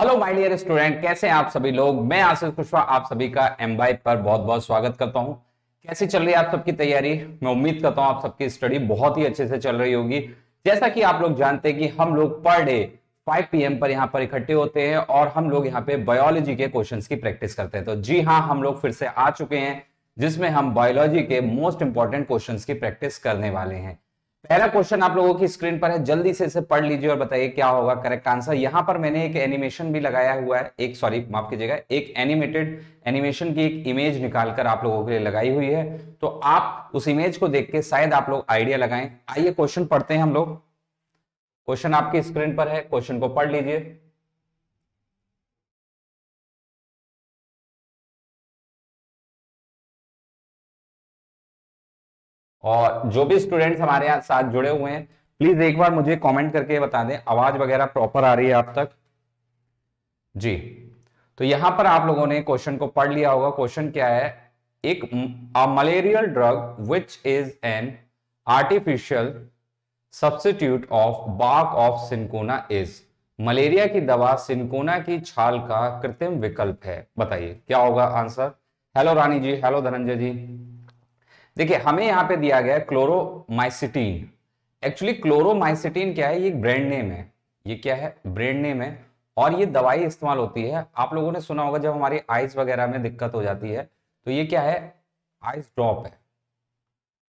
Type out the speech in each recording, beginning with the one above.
Hello my dear student कैसे हैं आप सभी लोग मैं आशीष कुशवाहा आप सभी का एम पर बहुत बहुत स्वागत करता हूं कैसे चल रही है आप सबकी तैयारी मैं उम्मीद करता हूं आप सबकी स्टडी बहुत ही अच्छे से चल रही होगी जैसा कि आप लोग जानते हैं कि हम लोग पर डे 5 पीएम पर यहाँ पर इकट्ठे होते हैं और हम लोग यहाँ पे बायोलॉजी के क्वेश्चन की प्रैक्टिस करते हैं तो जी हाँ हम लोग फिर से आ चुके हैं जिसमें हम बायोलॉजी के मोस्ट इंपॉर्टेंट क्वेश्चन की प्रैक्टिस करने वाले हैं पहला क्वेश्चन आप लोगों की स्क्रीन पर है जल्दी से इसे पढ़ लीजिए और बताइए क्या होगा करेक्ट आंसर यहाँ पर मैंने एक एनिमेशन भी लगाया हुआ है एक सॉरी माफ कीजिएगा एक एनिमेटेड एनिमेशन की एक इमेज निकालकर आप लोगों के लिए लगाई हुई है तो आप उस इमेज को देख के शायद आप लोग आइडिया लगाए आइए क्वेश्चन पढ़ते हैं हम लोग क्वेश्चन आपकी स्क्रीन पर है क्वेश्चन को पढ़ लीजिए और जो भी स्टूडेंट्स हमारे यहाँ साथ जुड़े हुए हैं प्लीज एक बार मुझे कमेंट करके बता दें आवाज वगैरह प्रॉपर आ रही है आप तक जी तो यहां पर आप लोगों ने क्वेश्चन को पढ़ लिया होगा क्वेश्चन क्या है एक malarial drug which is an artificial substitute of bark of cinchona is malaria की दवा सिंकोना की छाल का कृत्रिम विकल्प है बताइए क्या होगा answer hello Rani ji hello Dhananjay ji देखिए हमें यहाँ पे दिया गया है क्लोरोमाइसिटीन एक्चुअली क्लोरोमाइसिटीन क्या है ये ब्रांड नेम है ये क्या है ब्रांड नेम है और ये दवाई इस्तेमाल होती है आप लोगों ने सुना होगा जब हमारी आइज वगैरह में दिक्कत हो जाती है तो ये क्या है आइज ड्रॉप है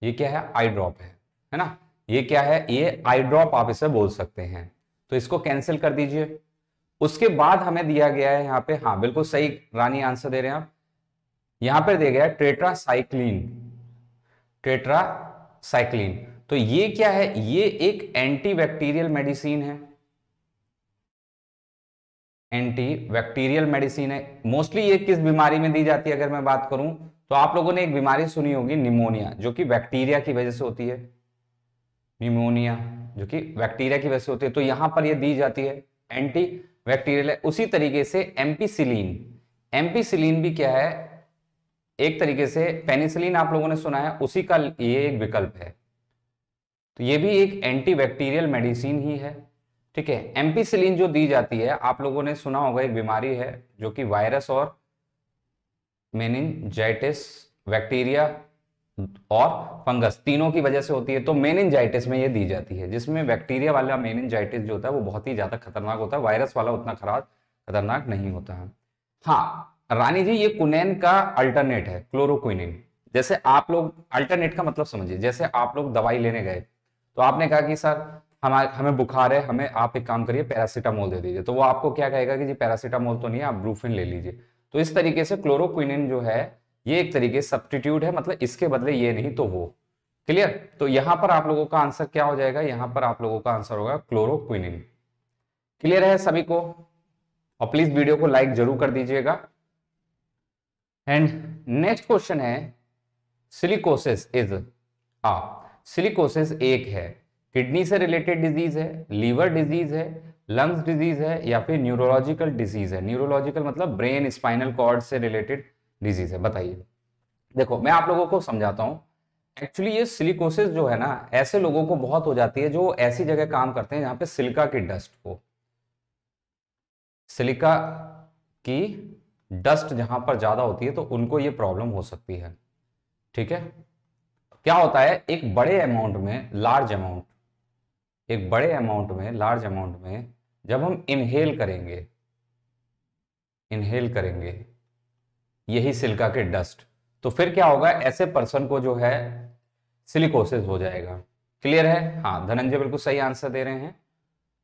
ये क्या है आई ड्रॉप है है ना ये क्या है ये आई ड्रॉप आप इसे बोल सकते हैं तो इसको कैंसिल कर दीजिए उसके बाद हमें दिया गया है यहाँ पे हाँ बिल्कुल सही रानी आंसर दे रहे हैं आप यहां पर दिया गया है ट्रेट्रासाइक्लिन टेट्रासाइक्लिन तो ये क्या है ये एक एंटीबैक्टीरियल मेडिसिन है एंटीबैक्टीरियल मेडिसिन है मोस्टली ये किस बीमारी में दी जाती है अगर मैं बात करूं तो आप लोगों ने एक बीमारी सुनी होगी निमोनिया जो कि बैक्टीरिया की वजह से होती है निमोनिया जो कि बैक्टीरिया की वजह से होती है तो यहां पर ये दी जाती है एंटी बैक्टीरियल है उसी तरीके से एम्पीसिलीन एम्पीसिलीन भी क्या है एक तरीके से पेनिसिलिन आप लोगों ने सुना है उसी का ये एक विकल्प है तो ये भी एक एंटीबैक्टीरियल मेडिसिन ही है ठीक है एम्पीसिलिन जो दी जाती है आप लोगों ने सुना होगा एक बीमारी है जो कि वायरस और मेनिनजाइटिस बैक्टीरिया और फंगस तीनों की वजह से होती है तो मेनिनजाइटिस में ये दी जाती है जिसमें बैक्टीरिया वाला मेनिनजाइटिस जो होता है वो बहुत ही ज्यादा खतरनाक होता है वायरस वाला उतना खराब खतरनाक नहीं होता है हाँ रानी जी ये कुनेन का अल्टरनेट है क्लोरोक्विनिन जैसे आप लोग अल्टरनेट का मतलब समझिए जैसे आप लोग दवाई लेने गए तो आपने कहा कि सर हमारे हमें बुखार है हमें आप एक काम करिए पैरासीटामोल दे दीजिए तो वो आपको क्या कहेगा कि जी पैरासीटामोल तो नहीं है आप ब्रूफिन ले लीजिए तो इस तरीके से क्लोरोक्विनिन जो है ये एक तरीके सब्सटीट्यूट है मतलब इसके बदले ये नहीं तो वो क्लियर तो यहां पर आप लोगों का आंसर क्या हो जाएगा यहां पर आप लोगों का आंसर होगा क्लोरोक्विनिन क्लियर है सभी को और प्लीज वीडियो को लाइक जरूर कर दीजिएगा एंड नेक्स्ट क्वेश्चन है सिलिकोसिस इज आ सिलिकोसिस एक है किडनी से रिलेटेड डिजीज है लीवर डिजीज है लंग्स डिजीज है या फिर न्यूरोलॉजिकल डिजीज है न्यूरोलॉजिकल मतलब ब्रेन स्पाइनल कॉर्ड से रिलेटेड डिजीज है बताइए देखो मैं आप लोगों को समझाता हूँ एक्चुअली ये सिलिकोसिस जो है ना ऐसे लोगों को बहुत हो जाती है जो ऐसी जगह काम करते हैं जहां पे सिलिका की डस्ट हो सिलिका की डस्ट जहां पर ज्यादा होती है तो उनको ये प्रॉब्लम हो सकती है ठीक है क्या होता है एक बड़े अमाउंट में लार्ज अमाउंट एक बड़े अमाउंट में लार्ज अमाउंट में जब हम इनहेल करेंगे इनहेल करेंगे यही सिल्का के डस्ट तो फिर क्या होगा ऐसे पर्सन को जो है सिलिकोसिस हो जाएगा क्लियर है हाँ धनंजय बिल्कुल सही आंसर दे रहे हैं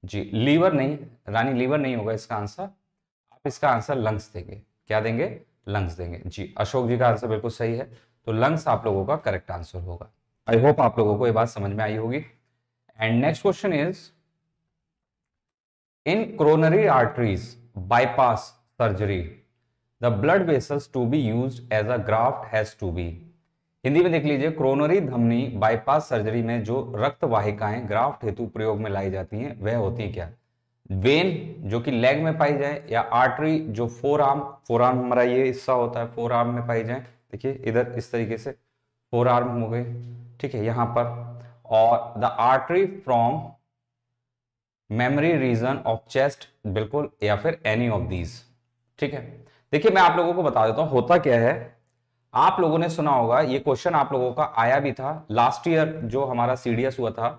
जी लीवर नहीं रानी लीवर नहीं होगा इसका आंसर आप इसका आंसर लंग्स देंगे क्या देंगे लंग्स देंगे जी अशोक जी का आंसर बिल्कुल सही है तो लंग्स आप लोगों का करेक्ट आंसर होगा आई होप आप लोगों को ये बात समझ में आई होगी and next question is in coronary arteries bypass surgery the blood vessels to be used as a graft has to be Hindi में देख लीजिए क्रोनरी धमनी बाईपास सर्जरी में जो रक्त वाहिकाएं ग्राफ्ट हेतु प्रयोग में लाई जाती हैं वह होती क्या वेन जो कि लेग में पाई जाए या आर्टरी जो फोर आर्म फोर आर्म हमारा ये हिस्सा होता है फोर आर्म में पाई जाए देखिए इधर इस तरीके से फोर आर्म हो गई ठीक है यहां पर और the artery from memory region of chest बिल्कुल या फिर एनी ऑफ दीज ठीक है देखिए मैं आप लोगों को बता देता हूँ होता क्या है आप लोगों ने सुना होगा ये क्वेश्चन आप लोगों का आया भी था लास्ट ईयर जो हमारा सीडीएस हुआ था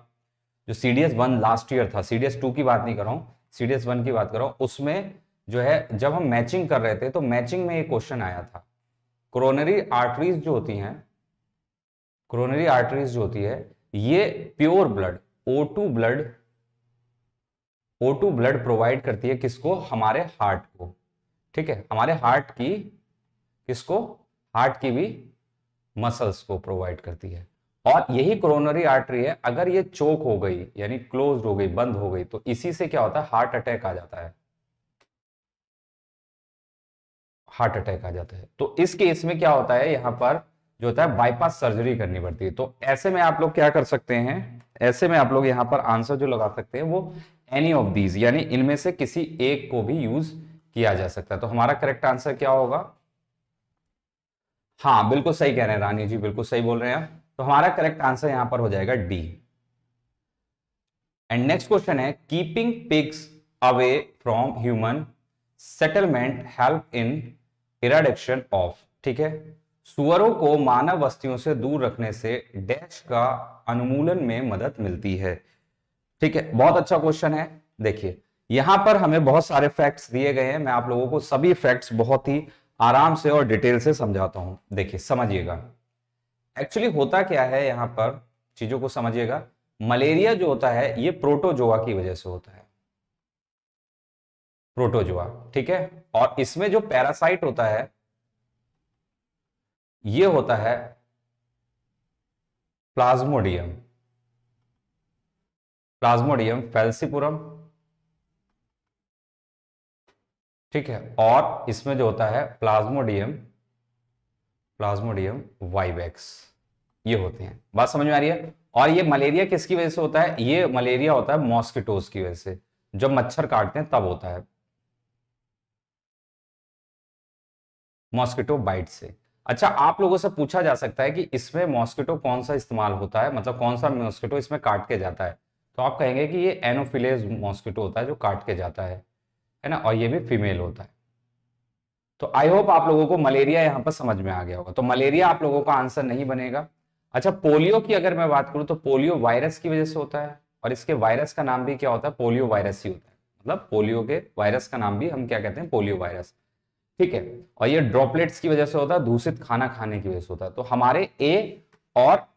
जो सीडीएस वन लास्ट ईयर था सीडीएस टू की बात नहीं कर रहा हूं सी वन की बात करो उसमें जो है जब हम मैचिंग कर रहे थे तो मैचिंग में एक क्वेश्चन आया था क्रोनरी आर्टरीज जो होती हैं क्रोनरी आर्टरीज जो होती है ये pure blood O blood O blood provide करती है किसको हमारे हार्ट को ठीक है हमारे हार्ट की किसको हार्ट की भी मसल्स को प्रोवाइड करती है और यही क्रोनरी आर्टरी है अगर ये चोक हो गई यानी क्लोज हो गई बंद हो गई तो इसी से क्या होता है हार्ट अटैक आ जाता है हार्ट अटैक आ जाता है तो इस केस में क्या होता है यहां पर जो होता है बाईपास सर्जरी करनी पड़ती है तो ऐसे में आप लोग क्या कर सकते हैं ऐसे में आप लोग यहां पर आंसर जो लगा सकते हैं वो एनी ऑफ दीज यानी इनमें से किसी एक को भी यूज किया जा सकता है तो हमारा करेक्ट आंसर क्या होगा हाँ बिल्कुल सही कह रहे हैं रानी जी बिल्कुल सही बोल रहे हैं आप तो हमारा करेक्ट आंसर यहां पर हो जाएगा डी एंड नेक्स्ट क्वेश्चन है keeping pigs away from human settlement help in eradication of ठीक है सुअरों को मानव बस्तियों से दूर रखने से डैश का अनुमूलन में मदद मिलती है ठीक है बहुत अच्छा क्वेश्चन है देखिए यहां पर हमें बहुत सारे फैक्ट्स दिए गए हैं मैं आप लोगों को सभी फैक्ट्स बहुत ही आराम से और डिटेल से समझाता हूं देखिए समझिएगा एक्चुअली होता क्या है यहाँ पर चीजों को समझिएगा मलेरिया जो होता है ये प्रोटोजोआ की वजह से होता है प्रोटोजोआ ठीक है और इसमें जो पैरासाइट होता है ये होता है प्लाज्मोडियम प्लाज्मोडियम फेल्सिपुरम ठीक है और इसमें जो होता है प्लाज्मोडियम प्लाज्मोडियम वाइवेक्स ये होते हैं बात समझ में आ रही है और ये मलेरिया किसकी वजह से होता है ये मलेरिया होता है मॉस्किटोज की वजह से जब मच्छर काटते हैं तब होता है मॉस्किटो बाइट से अच्छा आप लोगों से पूछा जा सकता है कि इसमें मॉस्किटो कौन सा इस्तेमाल होता है मतलब कौन सा मॉस्किटो इसमें काट के जाता है तो आप कहेंगे कि ये एनोफिलेज मॉस्किटो होता है जो काट के जाता है है ना और ये भी फीमेल होता है तो आई होप आप लोगों को मलेरिया यहां पर समझ में आ गया होगा तो मलेरिया आप लोगों का आंसर नहीं बनेगा अच्छा पोलियो की अगर मैं बात करूं तो पोलियो वायरस की वजह से होता है और इसके वायरस का नाम भी क्या होता है पोलियो वायरस ही होता है मतलब पोलियो के वायरस का नाम भी हम क्या कहते हैं पोलियो वायरस ठीक है और ये ड्रॉपलेट्स की वजह से होता है दूषित खाना खाने की वजह से होता है तो हमारे ए और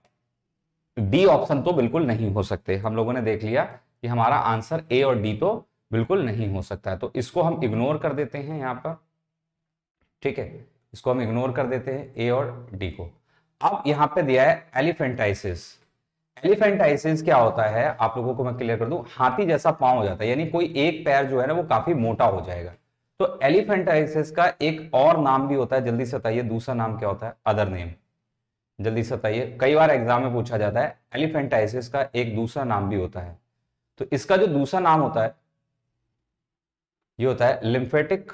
डी ऑप्शन तो बिल्कुल नहीं हो सकते हम लोगों ने देख लिया कि हमारा आंसर ए और डी तो बिल्कुल नहीं हो सकता है तो इसको हम इग्नोर कर देते हैं यहाँ पर ठीक है इसको हम इग्नोर कर देते हैं ए और डी को अब यहां पे दिया है एलिफेंटाइसिस एलिफेंटाइसिस क्या होता है आप लोगों को मैं क्लियर कर दूं हाथी जैसा पांव हो जाता है यानी कोई एक पैर जो है ना वो काफी मोटा हो जाएगा तो एलिफेंटाइसिस का एक और नाम भी होता है जल्दी से बताइए दूसरा नाम क्या होता है अदर नेम जल्दी से बताइए कई बार एग्जाम में पूछा जाता है एलिफेंटाइसिस का एक दूसरा नाम भी होता है तो इसका जो दूसरा नाम होता है ये होता है लिम्फेटिक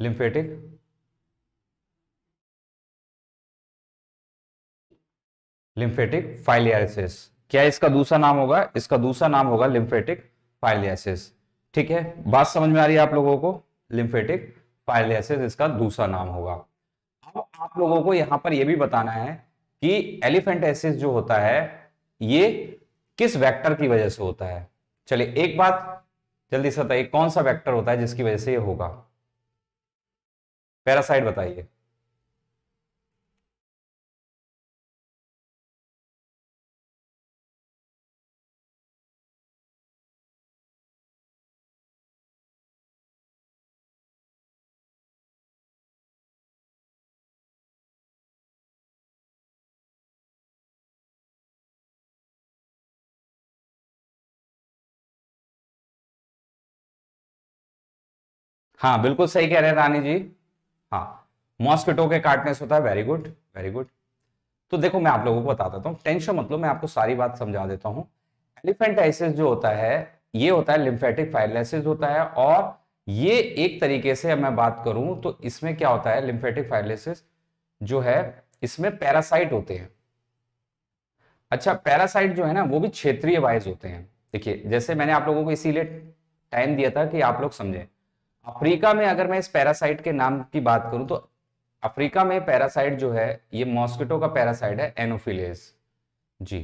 लिम्फेटिक लिम्फेटिक फाइलियासिस क्या इसका दूसरा नाम होगा इसका दूसरा नाम होगा लिम्फेटिक फाइलियासिस ठीक है बात समझ में आ रही है आप लोगों को लिम्फेटिक फाइलियासिस इसका दूसरा नाम होगा अब आप लोगों को यहां पर यह भी बताना है कि एलिफेंटेसिस जो होता है ये किस वेक्टर की वजह से होता है चलिए एक बात जल्दी से बताइए कौन सा वेक्टर होता है जिसकी वजह से ये होगा पैरासाइट बताइए हाँ बिल्कुल सही कह रहे हैं रानी जी हाँ मॉस्किटो के काटने से होता है वेरी गुड वेरी गुड तो देखो मैं आप लोगों को बता देता हूँ टेंशन मतलब मैं आपको सारी बात समझा देता हूँ एलिफेंटाइसिस जो होता है ये होता है लिम्फेटिक फाइलाइसिस होता है और ये एक तरीके से मैं बात करूं तो इसमें क्या होता है लिम्फेटिक फाइलाइसिस जो है इसमें पैरासाइट होते हैं अच्छा पैरासाइट जो है ना वो भी क्षेत्रीय वाइज होते हैं देखिए जैसे मैंने आप लोगों को इसीलिए टाइम दिया था कि आप लोग समझें अफ्रीका में अगर मैं इस पैरासाइट के नाम की बात करूं तो अफ्रीका में पैरासाइट जो है ये मॉस्किटो का पैरासाइट है एनोफिलेस जी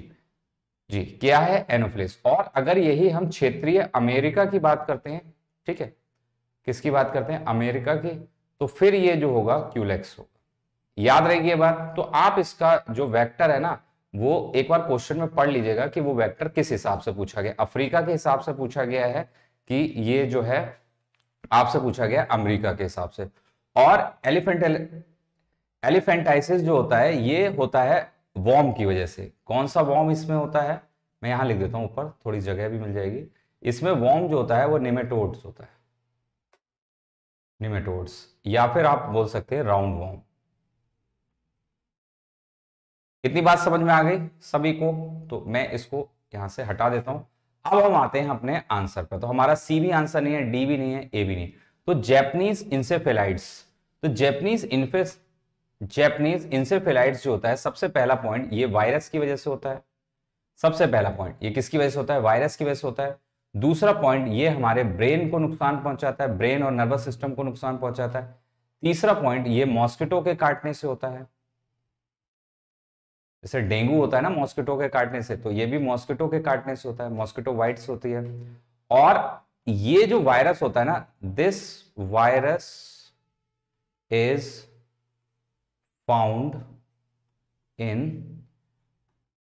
जी क्या है एनोफिलेस और अगर यही हम क्षेत्रीय अमेरिका की बात करते हैं ठीक है किसकी बात करते हैं अमेरिका की तो फिर ये जो होगा क्यूलेक्स होगा याद रहेगी ये बात तो आप इसका जो वेक्टर है ना वो एक बार क्वेश्चन में पढ़ लीजिएगा कि वो वेक्टर किस हिसाब से पूछा गया अफ्रीका के हिसाब से पूछा गया है कि ये जो है आपसे पूछा गया अमेरिका के हिसाब से और एलिफेंट एलिफेंटाइसिस जो होता है ये होता है वॉर्म की वजह से कौन सा वॉर्म इसमें होता है मैं यहां लिख देता हूं ऊपर थोड़ी जगह भी मिल जाएगी इसमें वॉर्म जो होता है वो निमेटोड्स होता है निमेटोड्स या फिर आप बोल सकते हैं राउंड वॉर्म इतनी बात समझ में आ गई सभी को तो मैं इसको यहां से हटा देता हूं अब हम आते हैं अपने आंसर पर तो हमारा सी भी आंसर नहीं है डी भी नहीं है ए भी नहीं तो जैपनीज इंसेफेलाइट्स तो जैपनीज इन्फेस जैपनीज इंसेफेलाइट्स जो होता है सबसे पहला पॉइंट ये वायरस की वजह से होता है सबसे पहला पॉइंट ये किसकी वजह से होता है वायरस की वजह से होता है दूसरा पॉइंट ये हमारे ब्रेन को नुकसान पहुंचाता है ब्रेन और नर्वस सिस्टम को नुकसान पहुंचाता है तीसरा पॉइंट ये मॉस्किटो के काटने से होता है जैसे डेंगू होता है ना मॉस्किटो के काटने से तो ये भी मॉस्किटो के काटने से होता है मॉस्किटो वाइट्स होती है और ये जो वायरस होता है ना this virus is found in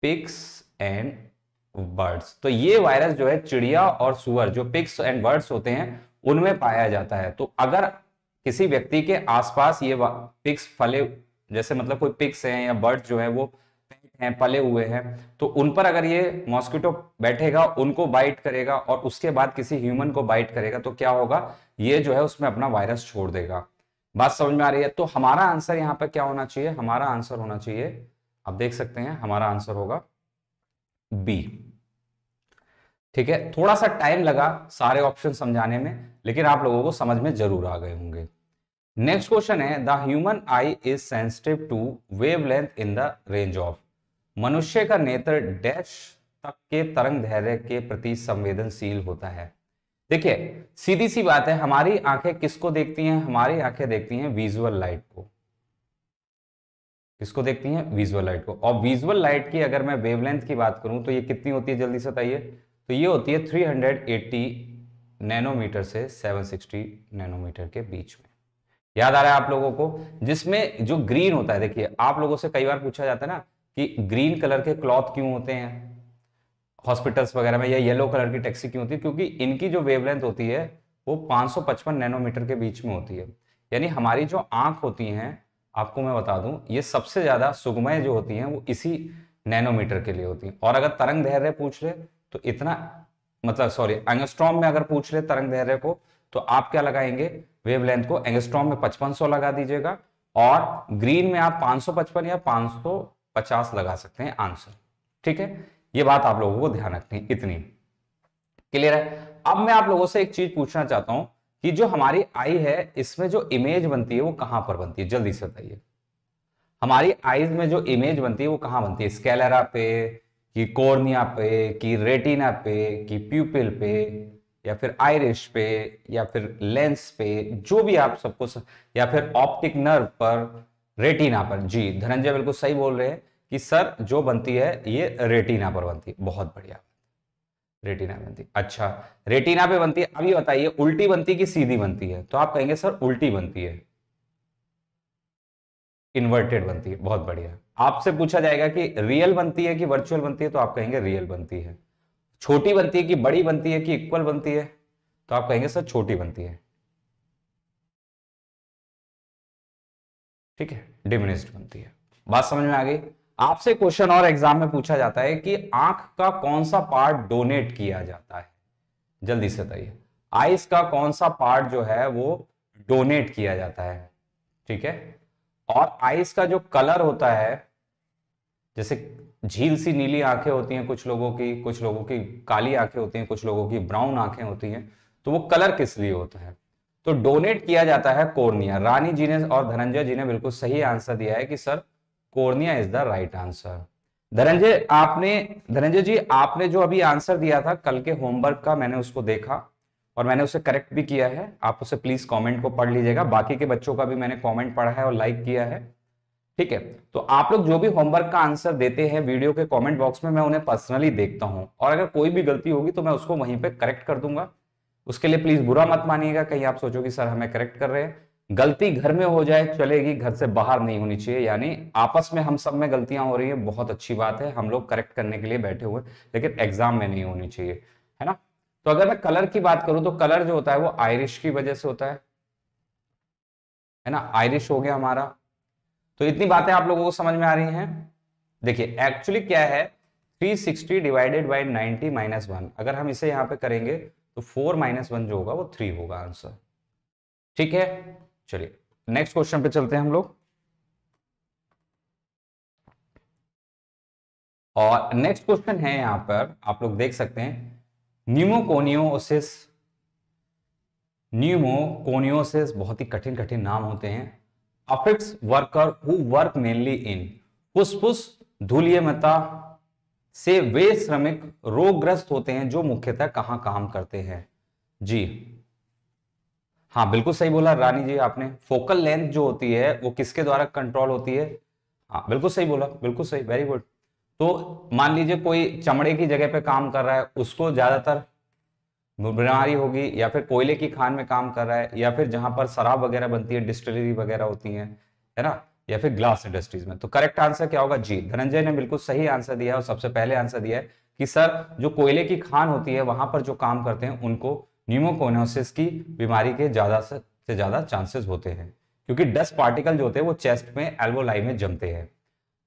pigs and birds तो ये वायरस जो है चिड़िया और सुअर जो पिक्स एंड बर्ड्स होते हैं उनमें पाया जाता है तो अगर किसी व्यक्ति के आसपास ये पिक्स फले जैसे मतलब कोई पिक्स हैं या बर्ड्स जो है वो हैं पले हुए हैं तो उन पर अगर ये मॉस्किटो बैठेगा उनको बाइट करेगा और उसके बाद किसी ह्यूमन को बाइट करेगा तो क्या होगा ये जो है उसमें अपना वायरस छोड़ देगा बात समझ में आ रही है तो हमारा आंसर यहाँ पर क्या होना चाहिए हमारा आंसर होना चाहिए आप देख सकते हैं हमारा आंसर होगा बी ठीक है थोड़ा सा टाइम लगा सारे ऑप्शन समझाने में लेकिन आप लोगों को समझ में जरूर आ गए होंगे नेक्स्ट क्वेश्चन है the human eye is sensitive to wavelength in the range of मनुष्य का नेत्र डैश तक के तरंग धैर्य के प्रति संवेदनशील होता है देखिए सीधी सी बात है हमारी आंखें किसको देखती हैं हमारी आंखें देखती हैं विजुअल लाइट को किसको देखती हैं विजुअल लाइट को और विजुअल लाइट की अगर मैं वेवलेंथ की बात करूं तो ये कितनी होती है जल्दी से बताइए तो ये होती है 380 नैनोमीटर से 760 नैनोमीटर के बीच में याद आ रहा है आप लोगों को जिसमें जो ग्रीन होता है देखिए आप लोगों से कई बार पूछा जाता है ना कि ग्रीन कलर के क्लॉथ क्यों होते हैं हॉस्पिटल्स वगैरह में या येलो कलर की टैक्सी क्यों होती है क्योंकि इनकी जो वेवलेंथ होती है वो 555 नैनोमीटर के बीच में होती है यानी हमारी जो आंख होती हैं आपको मैं बता दूं ये सबसे ज्यादा सुगमय जो होती हैं वो इसी नैनोमीटर के लिए होती है और अगर तरंग धैर्य पूछ ले तो इतना मतलब सॉरी एंगस्ट्रॉम में अगर पूछ ले तरंग धैर्य को तो आप क्या लगाएंगे वेव को एंगस्ट्रॉम में पचपन लगा दीजिएगा और ग्रीन में आप पांच या पांच पचास लगा सकते हैं आंसर ठीक है ये बात आप लोगों को ध्यान रखनी इतनी क्लियर है अब मैं आप लोगों से एक चीज पूछना चाहता हूं कि जो हमारी आई है इसमें जो इमेज बनती है वो कहां पर बनती है जल्दी से बताइए हमारी आईज में जो इमेज बनती है वो कहां बनती है स्केलेरा पे कि कोर्निया पे कि रेटिना पे कि प्यूपिल पे या फिर आयरिश पे या फिर लेंस पे जो भी आप सबको या फिर ऑप्टिक नर्व पर रेटिना पर जी धनंजय बिल्कुल सही बोल रहे हैं कि सर जो बनती है ये रेटिना पर बनती है बहुत बढ़िया रेटिना बनती अच्छा रेटिना पे बनती है अब ये बताइए उल्टी बनती कि सीधी बनती है तो आप कहेंगे सर उल्टी बनती है इन्वर्टेड बनती है बहुत बढ़िया आपसे पूछा जाएगा कि रियल बनती है कि वर्चुअल बनती है तो आप कहेंगे रियल बनती है छोटी बनती है कि बड़ी बनती है कि इक्वल बनती है तो आप कहेंगे सर छोटी बनती है ठीक है डिमिनिस्ड बनती है बात समझ में आ गई आपसे क्वेश्चन और एग्जाम में पूछा जाता है कि आंख का कौन सा पार्ट डोनेट किया जाता है जल्दी से बताइए आइस का कौन सा पार्ट जो है वो डोनेट किया जाता है ठीक है और आइस का जो कलर होता है जैसे झील सी नीली आंखें होती हैं कुछ लोगों की कुछ लोगों की काली आंखें होती हैं कुछ लोगों की ब्राउन आंखें होती हैं तो वो कलर किस लिए होता है तो डोनेट किया जाता है कोर्निया रानी जी ने और धनंजय जी ने बिल्कुल सही आंसर दिया है कि sir cornea is the right answer Dhananjay आपने धनंजय जी आपने जो अभी आंसर दिया था कल के होमवर्क का मैंने उसको देखा और मैंने उसे करेक्ट भी किया है आप उसे प्लीज कमेंट को पढ़ लीजिएगा बाकी के बच्चों का भी मैंने कमेंट पढ़ा है और लाइक किया है ठीक है तो आप लोग जो भी होमवर्क का आंसर देते हैं वीडियो के कमेंट बॉक्स में मैं उन्हें पर्सनली देखता हूं और अगर कोई भी गलती होगी तो मैं उसको वहीं पर करेक्ट कर दूंगा उसके लिए प्लीज बुरा मत मानिएगा कहीं आप सोचो कि सर हमें करेक्ट कर रहे हैं गलती घर में हो जाए चलेगी घर से बाहर नहीं होनी चाहिए यानी आपस में हम सब में गलतियां हो रही है बहुत अच्छी बात है हम लोग करेक्ट करने के लिए बैठे हुए लेकिन एग्जाम में नहीं होनी चाहिए है ना तो अगर मैं कलर की बात करूं तो कलर जो होता है वो आयरिश की वजह से होता है है ना आयरिश हो गया हमारा तो इतनी बातें आप लोगों को समझ में आ रही हैं देखिए एक्चुअली क्या है 360 डिवाइडेड बाय 90 माइनस वन अगर हम इसे यहाँ पे करेंगे तो 4 माइनस वन जो होगा वो 3 होगा आंसर ठीक है चलिए नेक्स्ट क्वेश्चन पे चलते हैं हम लोग और नेक्स्ट क्वेश्चन है यहां पर आप लोग देख सकते हैं न्यूमोकोनियोसिस न्यूमोकोनियोसिस बहुत ही कठिन कठिन नाम होते हैं affects worker who work mainly in फुसफुस धूलियमता से वे श्रमिक रोगग्रस्त होते हैं जो मुख्यतः कहां काम करते हैं जी हाँ बिल्कुल सही बोला रानी जी आपने फोकल लेंथ जो होती है वो किसके द्वारा कंट्रोल होती है हाँ बिल्कुल सही बोला बिल्कुल सही वेरी गुड तो मान लीजिए कोई चमड़े की जगह पे काम कर रहा है उसको ज्यादातर बीमारी होगी या फिर कोयले की खान में काम कर रहा है या फिर जहां पर शराब वगैरह बनती है डिस्टिलरी वगैरह होती है है ना या फिर ग्लास इंडस्ट्रीज में तो करेक्ट आंसर क्या होगा जी धनंजय ने बिल्कुल सही आंसर दिया है और सबसे पहले आंसर दिया है कि सर जो कोयले की खान होती है वहां पर जो काम करते हैं उनको न्यूमोकोनोसिस की बीमारी के ज़्यादा से ज़्यादा चांसेस होते हैं क्योंकि डस्ट पार्टिकल जो होते हैं वो चेस्ट में एल्वोलाई में जमते हैं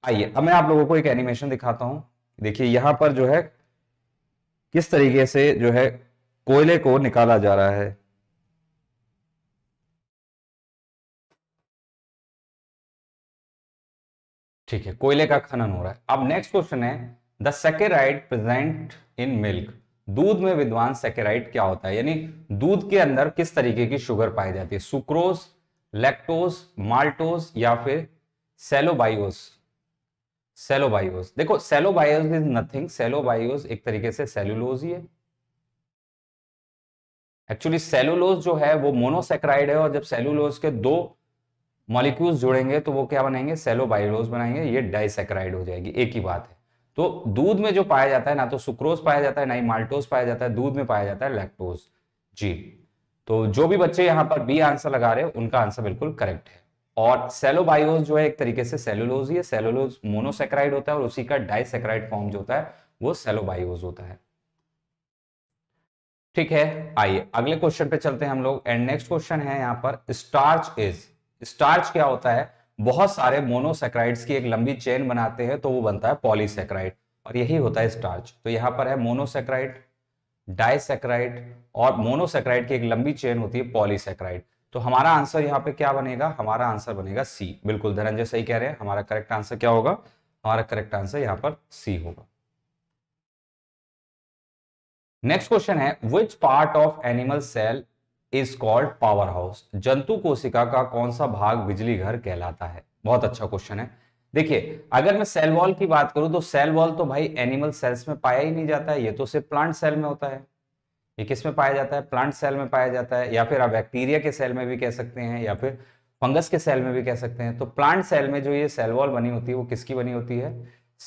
आइए अब मैं आप लोगों को एक एनिमेशन दिखाता हूं देखिए यहां पर जो है किस तरीके से जो है कोयले को निकाला जा रहा है ठीक है कोयले का खनन हो रहा है अब नेक्स्ट क्वेश्चन है the saccharide present in milk दूध में विद्वान सेकेराइट क्या होता है यानी दूध के अंदर किस तरीके की शुगर पाई जाती है सुक्रोस लेक्टोस माल्टोस या फिर सेलोबायोस सेलोबायोस देखो सेलोबायोस इज नथिंग सेलोबायोस एक तरीके से सेलुलोज ही है एक्चुअली सेलुलोज जो है वो मोनोसेक्राइड है और जब सेलुलोज के दो मॉलिक्यूल्स जुड़ेंगे तो वो क्या बनेंगे सेलोबायोलोज बनाएंगे ये डाइसेक्राइड हो जाएगी एक ही बात है तो दूध में जो पाया जाता है ना तो सुक्रोज पाया जाता है ना ही माल्टोज पाया जाता है दूध में पाया जाता है लैक्टोज जी तो जो भी बच्चे यहाँ पर बी आंसर लगा रहे हैं उनका आंसर बिल्कुल करेक्ट है और सेलोबायोज जो है एक तरीके से सेलुलोज ही है सेलुलोज मोनोसेक्राइड होता है और उसी का डाइसेक्राइड फॉर्म जो होता है वो सेलोबायोज होता है ठीक है आइए अगले क्वेश्चन पे चलते हैं हम लोग एंड नेक्स्ट क्वेश्चन है यहाँ पर स्टार्च इज स्टार्च क्या होता है बहुत सारे मोनोसेक्राइड्स की एक लंबी चेन बनाते हैं तो वो बनता है पॉलीसेक्राइड और यही होता है स्टार्च तो यहां पर है मोनोसेक्राइड डाइसेक्राइड और मोनोसेक्राइड की एक लंबी चेन होती है पॉलीसेक्राइड तो हमारा आंसर यहाँ पे क्या बनेगा हमारा आंसर बनेगा सी बिल्कुल धनंजय सही कह रहे हैं हमारा करेक्ट आंसर क्या होगा हमारा करेक्ट आंसर यहाँ पर सी होगा नेक्स्ट क्वेश्चन है which part of animal cell is called power house जंतु कोशिका का कौन सा भाग बिजली घर कहलाता है बहुत अच्छा क्वेश्चन है देखिए अगर मैं सेल वॉल की बात करूं तो सेल वॉल तो भाई एनिमल सेल्स में पाया ही नहीं जाता है ये तो सिर्फ प्लांट सेल में होता है ये किस में पाया जाता है प्लांट सेल में पाया जाता है या फिर आप बैक्टीरिया के सेल में भी कह सकते हैं या फिर फंगस के सेल में भी कह सकते हैं तो प्लांट सेल में जो ये सेल वॉल बनी होती है वो किसकी बनी होती है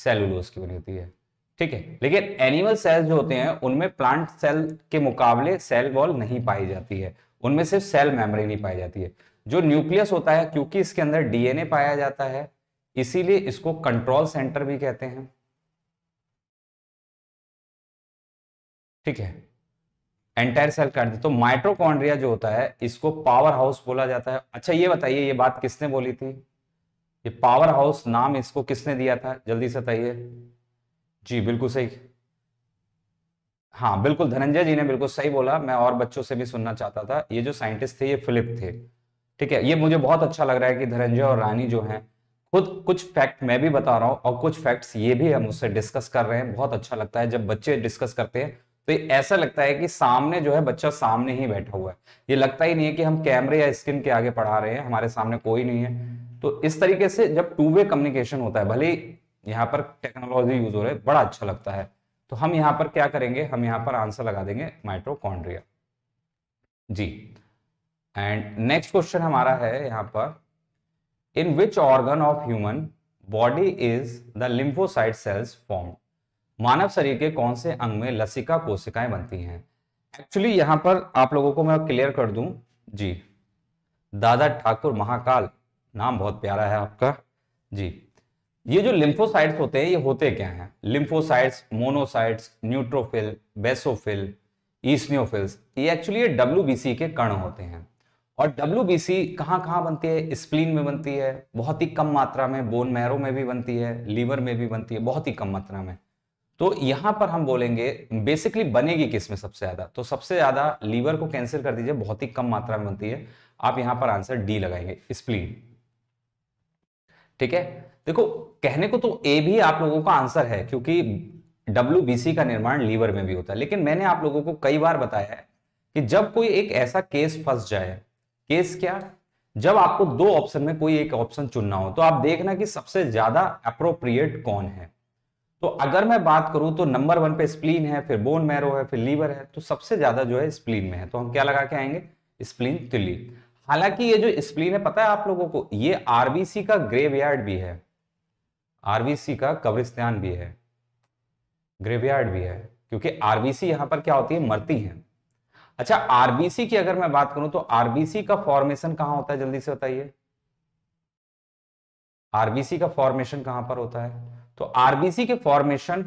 सेलुलोस की बनी होती है ठीक है लेकिन एनिमल सेल्स जो होते हैं उनमें प्लांट सेल के मुकाबले सेल वॉल नहीं पाई जाती है उनमें सिर्फ सेल मेमोरी नहीं पाई जाती है जो न्यूक्लियस होता है क्योंकि इसके अंदर डीएनए पाया जाता है इसीलिए इसको कंट्रोल सेंटर भी कहते हैं ठीक है एंटायर सेल काट तो माइट्रोकॉन्ड्रिया जो होता है इसको पावर हाउस बोला जाता है अच्छा ये बताइए ये बात किसने बोली थी ये पावर हाउस नाम इसको किसने दिया था जल्दी से बताइए जी बिल्कुल सही हाँ बिल्कुल धनंजय जी ने बिल्कुल सही बोला मैं और बच्चों से भी सुनना चाहता था ये जो साइंटिस्ट थे ये फिलिप थे ठीक है ये मुझे बहुत अच्छा लग रहा है कि धनंजय और रानी जो हैं खुद कुछ फैक्ट मैं भी बता रहा हूँ और कुछ फैक्ट्स ये भी हम उससे डिस्कस कर रहे हैं बहुत अच्छा लगता है जब बच्चे डिस्कस करते हैं तो ऐसा लगता है कि सामने जो है बच्चा सामने ही बैठा हुआ है ये लगता ही नहीं है कि हम कैमरे या स्क्रीन के आगे पढ़ा रहे हैं हमारे सामने कोई नहीं है तो इस तरीके से जब टू वे कम्युनिकेशन होता है भले यहाँ पर टेक्नोलॉजी यूज हो रहा है बड़ा अच्छा लगता है तो हम यहाँ पर क्या करेंगे हम यहाँ पर आंसर लगा देंगे माइट्रोकॉन्ड्रिया जी एंड नेक्स्ट क्वेश्चन हमारा है यहाँ पर in which organ of human body is the lymphocyte cells form मानव शरीर के कौन से अंग में लसिका कोशिकाएं बनती हैं एक्चुअली यहाँ पर आप लोगों को मैं क्लियर कर दूं जी दादा ठाकुर महाकाल नाम बहुत प्यारा है आपका जी ये जो लिम्फोसाइट्स होते हैं ये होते क्या हैं lymphocytes monocytes neutrophil basophil eosinophils ये एक्चुअली ये डब्ल्यू के कण होते हैं और डब्ल्यू बी सी कहाँ कहाँ बनती है स्प्लीन में बनती है बहुत ही कम मात्रा में बोन मैरो में भी बनती है लीवर में भी बनती है बहुत ही कम मात्रा में तो यहाँ पर हम बोलेंगे बेसिकली बनेगी किस में सबसे ज़्यादा तो सबसे ज़्यादा लीवर को कैंसिल कर दीजिए बहुत ही कम मात्रा में बनती है आप यहाँ पर आंसर डी लगाएंगे स्प्लीन ठीक है देखो कहने को तो ए भी आप लोगों का आंसर है क्योंकि डब्ल्यू का निर्माण लीवर में भी होता है लेकिन मैंने आप लोगों को कई बार बताया है कि जब कोई एक ऐसा केस फंस जाए केस क्या जब आपको दो ऑप्शन में कोई एक ऑप्शन चुनना हो तो आप देखना कि सबसे ज्यादा अप्रोप्रिएट कौन है तो अगर मैं बात करूं तो नंबर वन पे स्प्लीन है फिर बोन मैरो है फिर लीवर है तो सबसे ज्यादा जो है स्प्लीन में है तो हम क्या लगा के आएंगे स्प्लीन तिली हालांकि ये जो स्प्लीन है पता है आप लोगों को ये आरबीसी का ग्रेव भी है आरबीसी का कब्रिस्तान भी है ग्रेवयार्ड भी है क्योंकि आरबीसी यहां पर क्या होती है मरती है अच्छा आरबीसी की अगर मैं बात करूं तो आरबीसी का फॉर्मेशन कहां होता है जल्दी से बताइए आरबीसी का फॉर्मेशन कहां पर होता है तो आरबीसी के फॉर्मेशन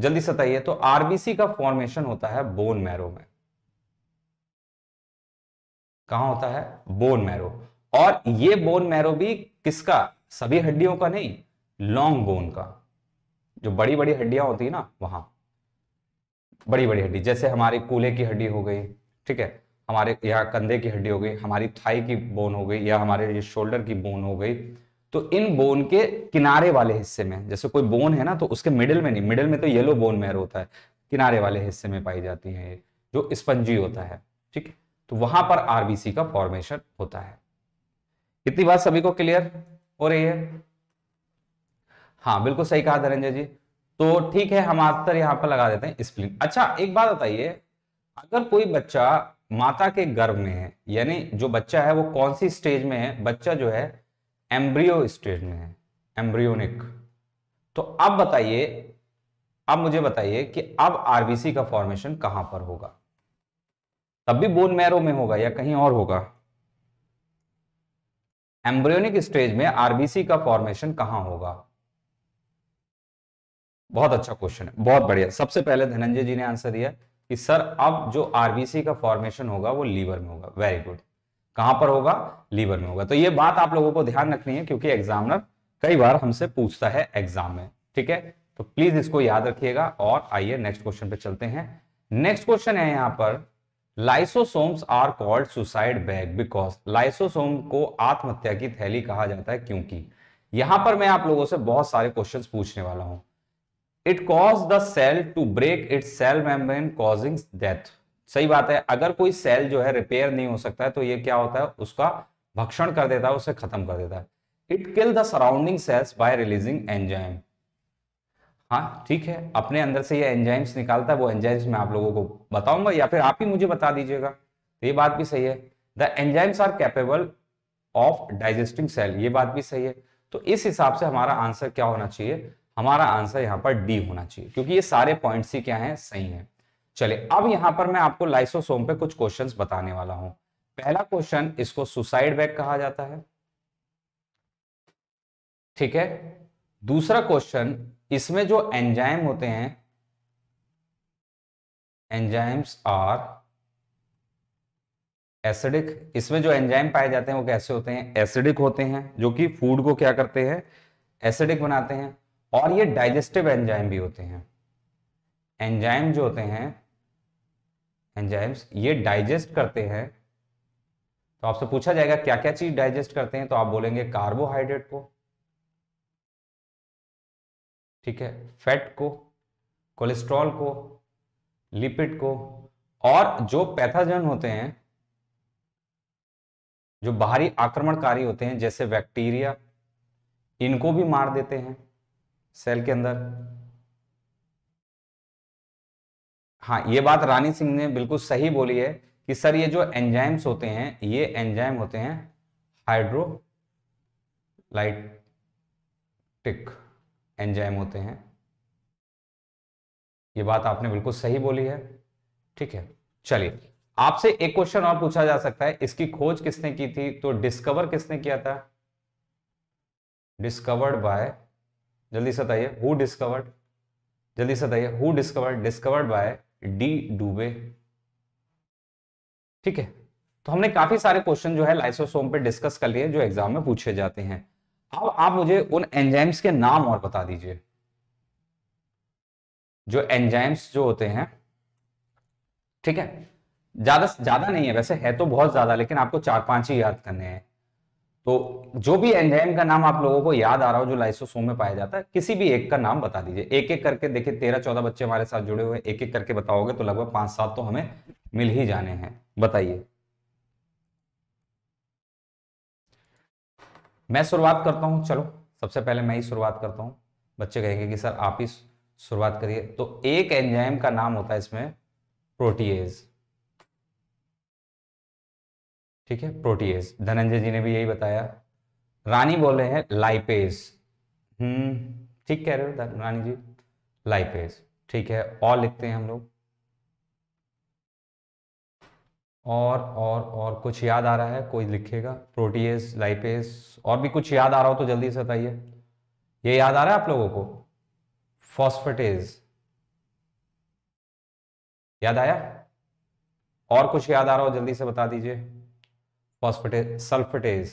जल्दी से बताइए तो आरबीसी का फॉर्मेशन होता है बोन मैरो में कहा होता है बोन मैरो और ये बोन मैरो भी किसका सभी हड्डियों का नहीं लॉन्ग बोन का जो बड़ी बड़ी हड्डियां होती है ना वहां बड़ी बड़ी हड्डी जैसे हमारे कूल्हे की हड्डी हो गई ठीक है हमारे यहाँ कंधे की हड्डी हो गई हमारी थाई की बोन हो गई या हमारे ये शोल्डर की बोन हो गई तो इन बोन के किनारे वाले हिस्से में जैसे कोई बोन है ना तो उसके मिडिल में नहीं मिडिल में तो येलो बोन मेयर होता है किनारे वाले हिस्से में पाई जाती है जो स्पंजी होता है ठीक है तो वहां पर आरबीसी का फॉर्मेशन होता है इतनी बात सभी को क्लियर हो रही है हाँ बिल्कुल सही कहा धनंजय जी तो ठीक है हम आंसर यहाँ पर लगा देते हैं स्प्लिन अच्छा एक बात बताइए अगर कोई बच्चा माता के गर्भ में है यानी जो बच्चा है वो कौन सी स्टेज में है बच्चा जो है एम्ब्रियो स्टेज में है एम्ब्रियोनिक तो अब बताइए अब मुझे बताइए कि अब आरबीसी का फॉर्मेशन कहां पर होगा तब भी बोन मैरो में होगा या कहीं और होगा एम्ब्रियोनिक स्टेज में आरबीसी का फॉर्मेशन कहां होगा बहुत अच्छा क्वेश्चन है बहुत बढ़िया सबसे पहले धनंजय जी ने आंसर दिया कि सर अब जो आरबीसी का फॉर्मेशन होगा वो लीवर में होगा वेरी गुड कहां पर होगा लीवर में होगा तो ये बात आप लोगों को ध्यान रखनी है क्योंकि एग्जामिनर कई बार हमसे पूछता है एग्जाम में ठीक है तो प्लीज इसको याद रखिएगा और आइए नेक्स्ट क्वेश्चन पे चलते हैं नेक्स्ट क्वेश्चन है यहाँ पर lysosomes are called suicide bag because lysosome को आत्महत्या की थैली कहा जाता है क्योंकि यहां पर मैं आप लोगों से बहुत सारे क्वेश्चन पूछने वाला हूं it cause the cell to break it cell membrane causing death सही बात है अगर कोई सेल जो है रिपेयर नहीं हो सकता है तो ये क्या होता है उसका भक्षण कर देता है उसे खत्म कर देता है it kill the surrounding cells by releasing enzyme हाँ ठीक है अपने अंदर से ये एंजाइम्स निकालता है वो एंजाइम्स मैं आप लोगों को बताऊंगा या फिर आप ही मुझे बता दीजिएगा तो ये बात भी सही है the enzymes are capable of digesting cell ये बात भी सही है तो इस हिसाब से हमारा आंसर क्या होना चाहिए हमारा आंसर यहाँ पर डी होना चाहिए क्योंकि ये सारे पॉइंट्स ही क्या हैं सही हैं चले अब यहाँ पर मैं आपको लाइसोसोम पे कुछ क्वेश्चंस बताने वाला हूं पहला क्वेश्चन इसको सुसाइड बैग कहा जाता है ठीक है दूसरा क्वेश्चन इसमें जो एंजाइम होते हैं एंजाइम्स आर एसिडिक इसमें जो एंजाइम पाए जाते हैं वो कैसे होते हैं एसिडिक होते हैं जो कि फूड को क्या करते हैं एसिडिक बनाते हैं और ये डाइजेस्टिव एंजाइम भी होते हैं एंजाइम जो होते हैं एंजाइम्स ये डाइजेस्ट करते हैं तो आपसे पूछा जाएगा क्या क्या चीज डाइजेस्ट करते हैं तो आप बोलेंगे कार्बोहाइड्रेट को ठीक है फैट को कोलेस्ट्रॉल को लिपिड को और जो पैथाजन होते हैं जो बाहरी आक्रमणकारी होते हैं जैसे बैक्टीरिया इनको भी मार देते हैं सेल के अंदर हाँ ये बात रानी सिंह ने बिल्कुल सही बोली है कि सर ये जो एंजाइम्स होते हैं ये एंजाइम होते हैं हाइड्रोलाइटिक एंजाइम होते हैं ये बात आपने बिल्कुल सही बोली है ठीक है चलिए आपसे एक क्वेश्चन और पूछा जा सकता है इसकी खोज किसने की थी तो डिस्कवर किसने किया था डिस्कवर्ड बाय जल्दी से बताइए हु डिस्कवर्ड जल्दी से बताइए who discovered discovered by de Duve ठीक है तो हमने काफी सारे क्वेश्चन जो है लाइसोसोम पे डिस्कस कर लिए जो एग्जाम में पूछे जाते हैं अब आप मुझे उन एंजाइम्स के नाम और बता दीजिए जो एंजाइम्स जो होते हैं ठीक है ज्यादा ज्यादा नहीं है वैसे है तो बहुत ज्यादा लेकिन आपको चार पांच ही याद करने हैं तो जो भी एंजाइम का नाम आप लोगों को याद आ रहा हो जो लाइसोसोम में पाया जाता है किसी भी एक का नाम बता दीजिए एक एक करके देखिए तेरह चौदह बच्चे हमारे साथ जुड़े हुए एक एक करके बताओगे तो लगभग पांच सात तो हमें मिल ही जाने हैं बताइए मैं शुरुआत करता हूं चलो सबसे पहले मैं ही शुरुआत करता हूँ बच्चे कहेंगे कि सर आप ही शुरुआत करिए तो एक एंजाइम का नाम होता है इसमें प्रोटीएज ठीक है प्रोटीएस धनंजय जी ने भी यही बताया रानी बोल रहे हैं लाइपेज हम्म ठीक कह रहे हो रानी जी लाइपेज ठीक है और लिखते हैं हम लोग और और और कुछ याद आ रहा है कोई लिखेगा प्रोटीएस लाइपेस और भी कुछ याद आ रहा हो तो जल्दी से बताइए ये याद आ रहा है आप लोगों को फॉस्फेटेज याद आया और कुछ याद आ रहा हो जल्दी से बता दीजिए phosphate sulfatase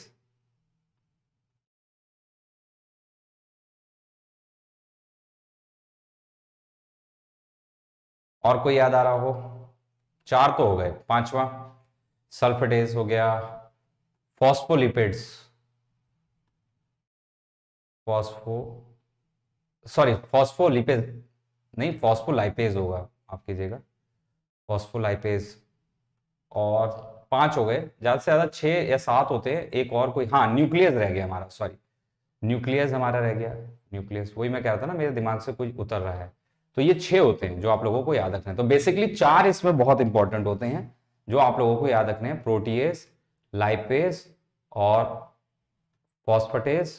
और कोई याद आ रहा हो चार तो हो गए पांचवा सल्फेटेज हो गया फॉस्फोलिपिड्स फॉस्फो सॉरी फॉस्फोलिपेज नहीं फॉस्फोलाइपेज होगा आप कीजिएगा फॉस्फोलाइपेज और पांच हो गए ज्यादा से ज्यादा छह या सात होते हैं एक और कोई हाँ न्यूक्लियस रह गया हमारा सॉरी न्यूक्लियस हमारा रह गया न्यूक्लियस वही मैं कह रहा था ना मेरे दिमाग से कुछ उतर रहा है तो ये छह होते हैं जो आप लोगों को याद रखना है तो बेसिकली चार इसमें बहुत इंपॉर्टेंट होते हैं जो आप लोगों को याद रखने हैं प्रोटीएस लाइपेस और फॉस्फटेस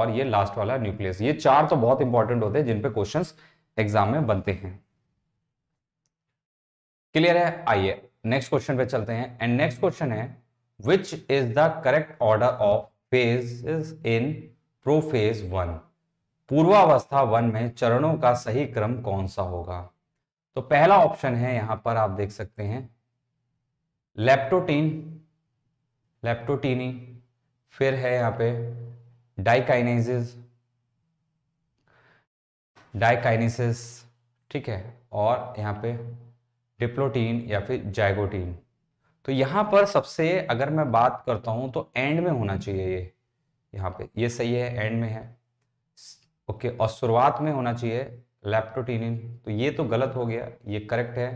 और ये लास्ट वाला न्यूक्लियस ये चार तो बहुत इंपॉर्टेंट होते हैं जिनपे क्वेश्चन एग्जाम में बनते हैं क्लियर है आइए नेक्स्ट क्वेश्चन पे चलते हैं एंड नेक्स्ट क्वेश्चन है which is the correct order of phase in prophase one पूर्वावस्था वन में चरणों का सही क्रम कौन सा होगा तो पहला ऑप्शन है यहां पर आप देख सकते हैं लेप्टोटीन लेप्टोटीनी फिर है यहाँ पे डाइकाइनेसिस डाइकाइनेसिस ठीक है और यहाँ पे डिप्लोटीन या फिर जैगोटीन तो यहाँ पर सबसे अगर मैं बात करता हूँ तो एंड में होना चाहिए ये यहाँ पे ये सही है एंड में है ओके और शुरुआत में होना चाहिए लेप्टोटीनिन तो ये तो गलत हो गया ये करेक्ट है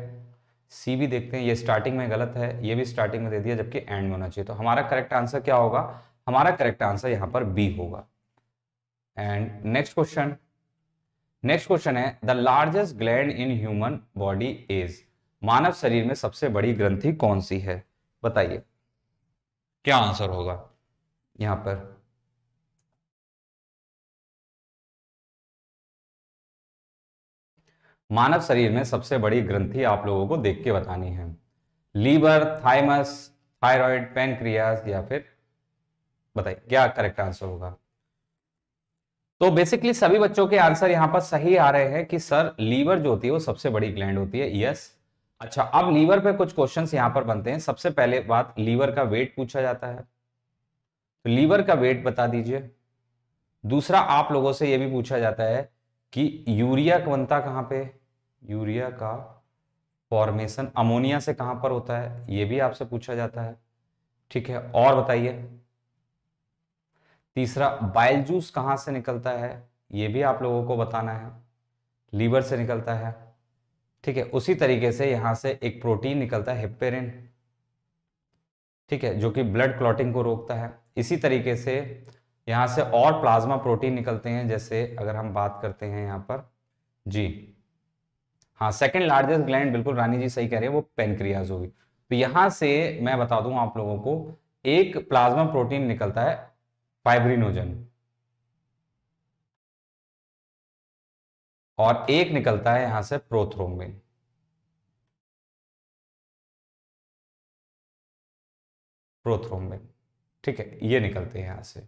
सी भी देखते हैं ये स्टार्टिंग में गलत है ये भी स्टार्टिंग में दे दिया जबकि एंड में होना चाहिए तो हमारा करेक्ट आंसर क्या होगा हमारा करेक्ट आंसर यहाँ पर बी होगा and next question next question है the largest gland in human body is मानव शरीर में सबसे बड़ी ग्रंथि कौन सी है बताइए क्या आंसर होगा यहां पर मानव शरीर में सबसे बड़ी ग्रंथि आप लोगों को देख के बतानी है लीवर थाइमस थायराइड पेनक्रियाज या फिर बताइए क्या करेक्ट आंसर होगा तो बेसिकली सभी बच्चों के आंसर यहां पर सही आ रहे हैं कि सर लीवर जो होती है वो सबसे बड़ी ग्लैंड होती है यस अच्छा अब लीवर पे कुछ क्वेश्चंस यहां पर बनते हैं सबसे पहले बात लीवर का वेट पूछा जाता है तो लीवर का वेट बता दीजिए दूसरा आप लोगों से यह भी पूछा जाता है कि यूरिया बनता कहां पे यूरिया का फॉर्मेशन अमोनिया से कहां पर होता है यह भी आपसे पूछा जाता है ठीक है और बताइए तीसरा बाइल जूस कहां से निकलता है यह भी आप लोगों को बताना है लीवर से निकलता है ठीक है उसी तरीके से यहां से एक प्रोटीन निकलता है हिपेरिन ठीक है जो कि ब्लड क्लॉटिंग को रोकता है इसी तरीके से यहां से और प्लाज्मा प्रोटीन निकलते हैं जैसे अगर हम बात करते हैं यहां पर जी हाँ सेकेंड लार्जेस्ट ग्लैंड बिल्कुल रानी जी सही कह रहे हैं वो पेनक्रियाज होगी तो यहां से मैं बता दूं आप लोगों को एक प्लाज्मा प्रोटीन निकलता है फाइब्रिनोजन और एक निकलता है यहां से प्रोथ्रोम्बिन प्रोथ्रोम्बिन ठीक है ये निकलते हैं यहां से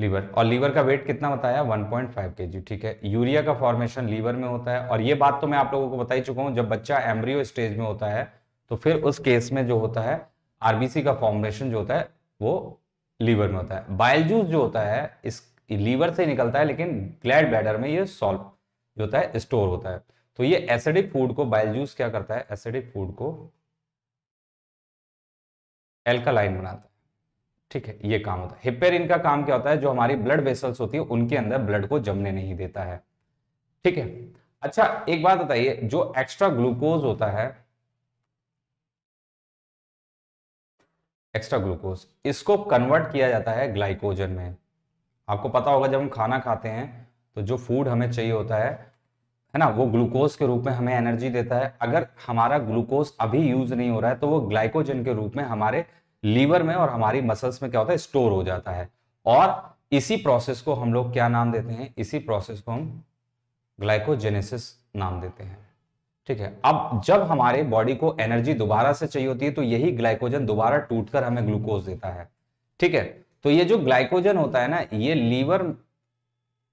लीवर और लीवर का वेट कितना बताया 1.5 पॉइंट ठीक है यूरिया का फॉर्मेशन लीवर में होता है और ये बात तो मैं आप लोगों को बता ही चुका हूं जब बच्चा एम्ब्रियो स्टेज में होता है तो फिर उस केस में जो होता है आरबीसी का फॉर्मेशन जो होता है वो लीवर में होता है बायलजूस जो होता है इस लीवर से निकलता है लेकिन ग्लैड बैडर में ये सॉल्व जो होता है स्टोर होता है तो ये एसिडिक फूड को बाइल जूस क्या करता है एसिडिक फूड को एल्कालाइन बनाता है ठीक है ये काम होता है हिपेरिन का काम क्या होता है जो हमारी ब्लड वेसल्स होती है उनके अंदर ब्लड को जमने नहीं देता है ठीक है अच्छा एक बात बताइए जो एक्स्ट्रा ग्लूकोज होता है एक्स्ट्रा ग्लूकोज इसको कन्वर्ट किया जाता है ग्लाइकोजन में आपको पता होगा जब हम खाना खाते हैं तो जो फूड हमें चाहिए होता है है ना वो ग्लूकोज के रूप में हमें एनर्जी देता है अगर हमारा ग्लूकोज अभी यूज नहीं हो रहा है तो वो ग्लाइकोजन के रूप में हमारे लीवर में और हमारी मसल्स में क्या होता है स्टोर हो जाता है और इसी प्रोसेस को हम लोग क्या नाम देते हैं इसी प्रोसेस को हम ग्लाइकोजेनेसिस नाम देते हैं ठीक है अब जब हमारे बॉडी को एनर्जी दोबारा से चाहिए होती है तो यही ग्लाइकोजन दोबारा टूटकर हमें ग्लूकोज देता है ठीक है तो ये जो ग्लाइकोजन होता है ना ये लीवर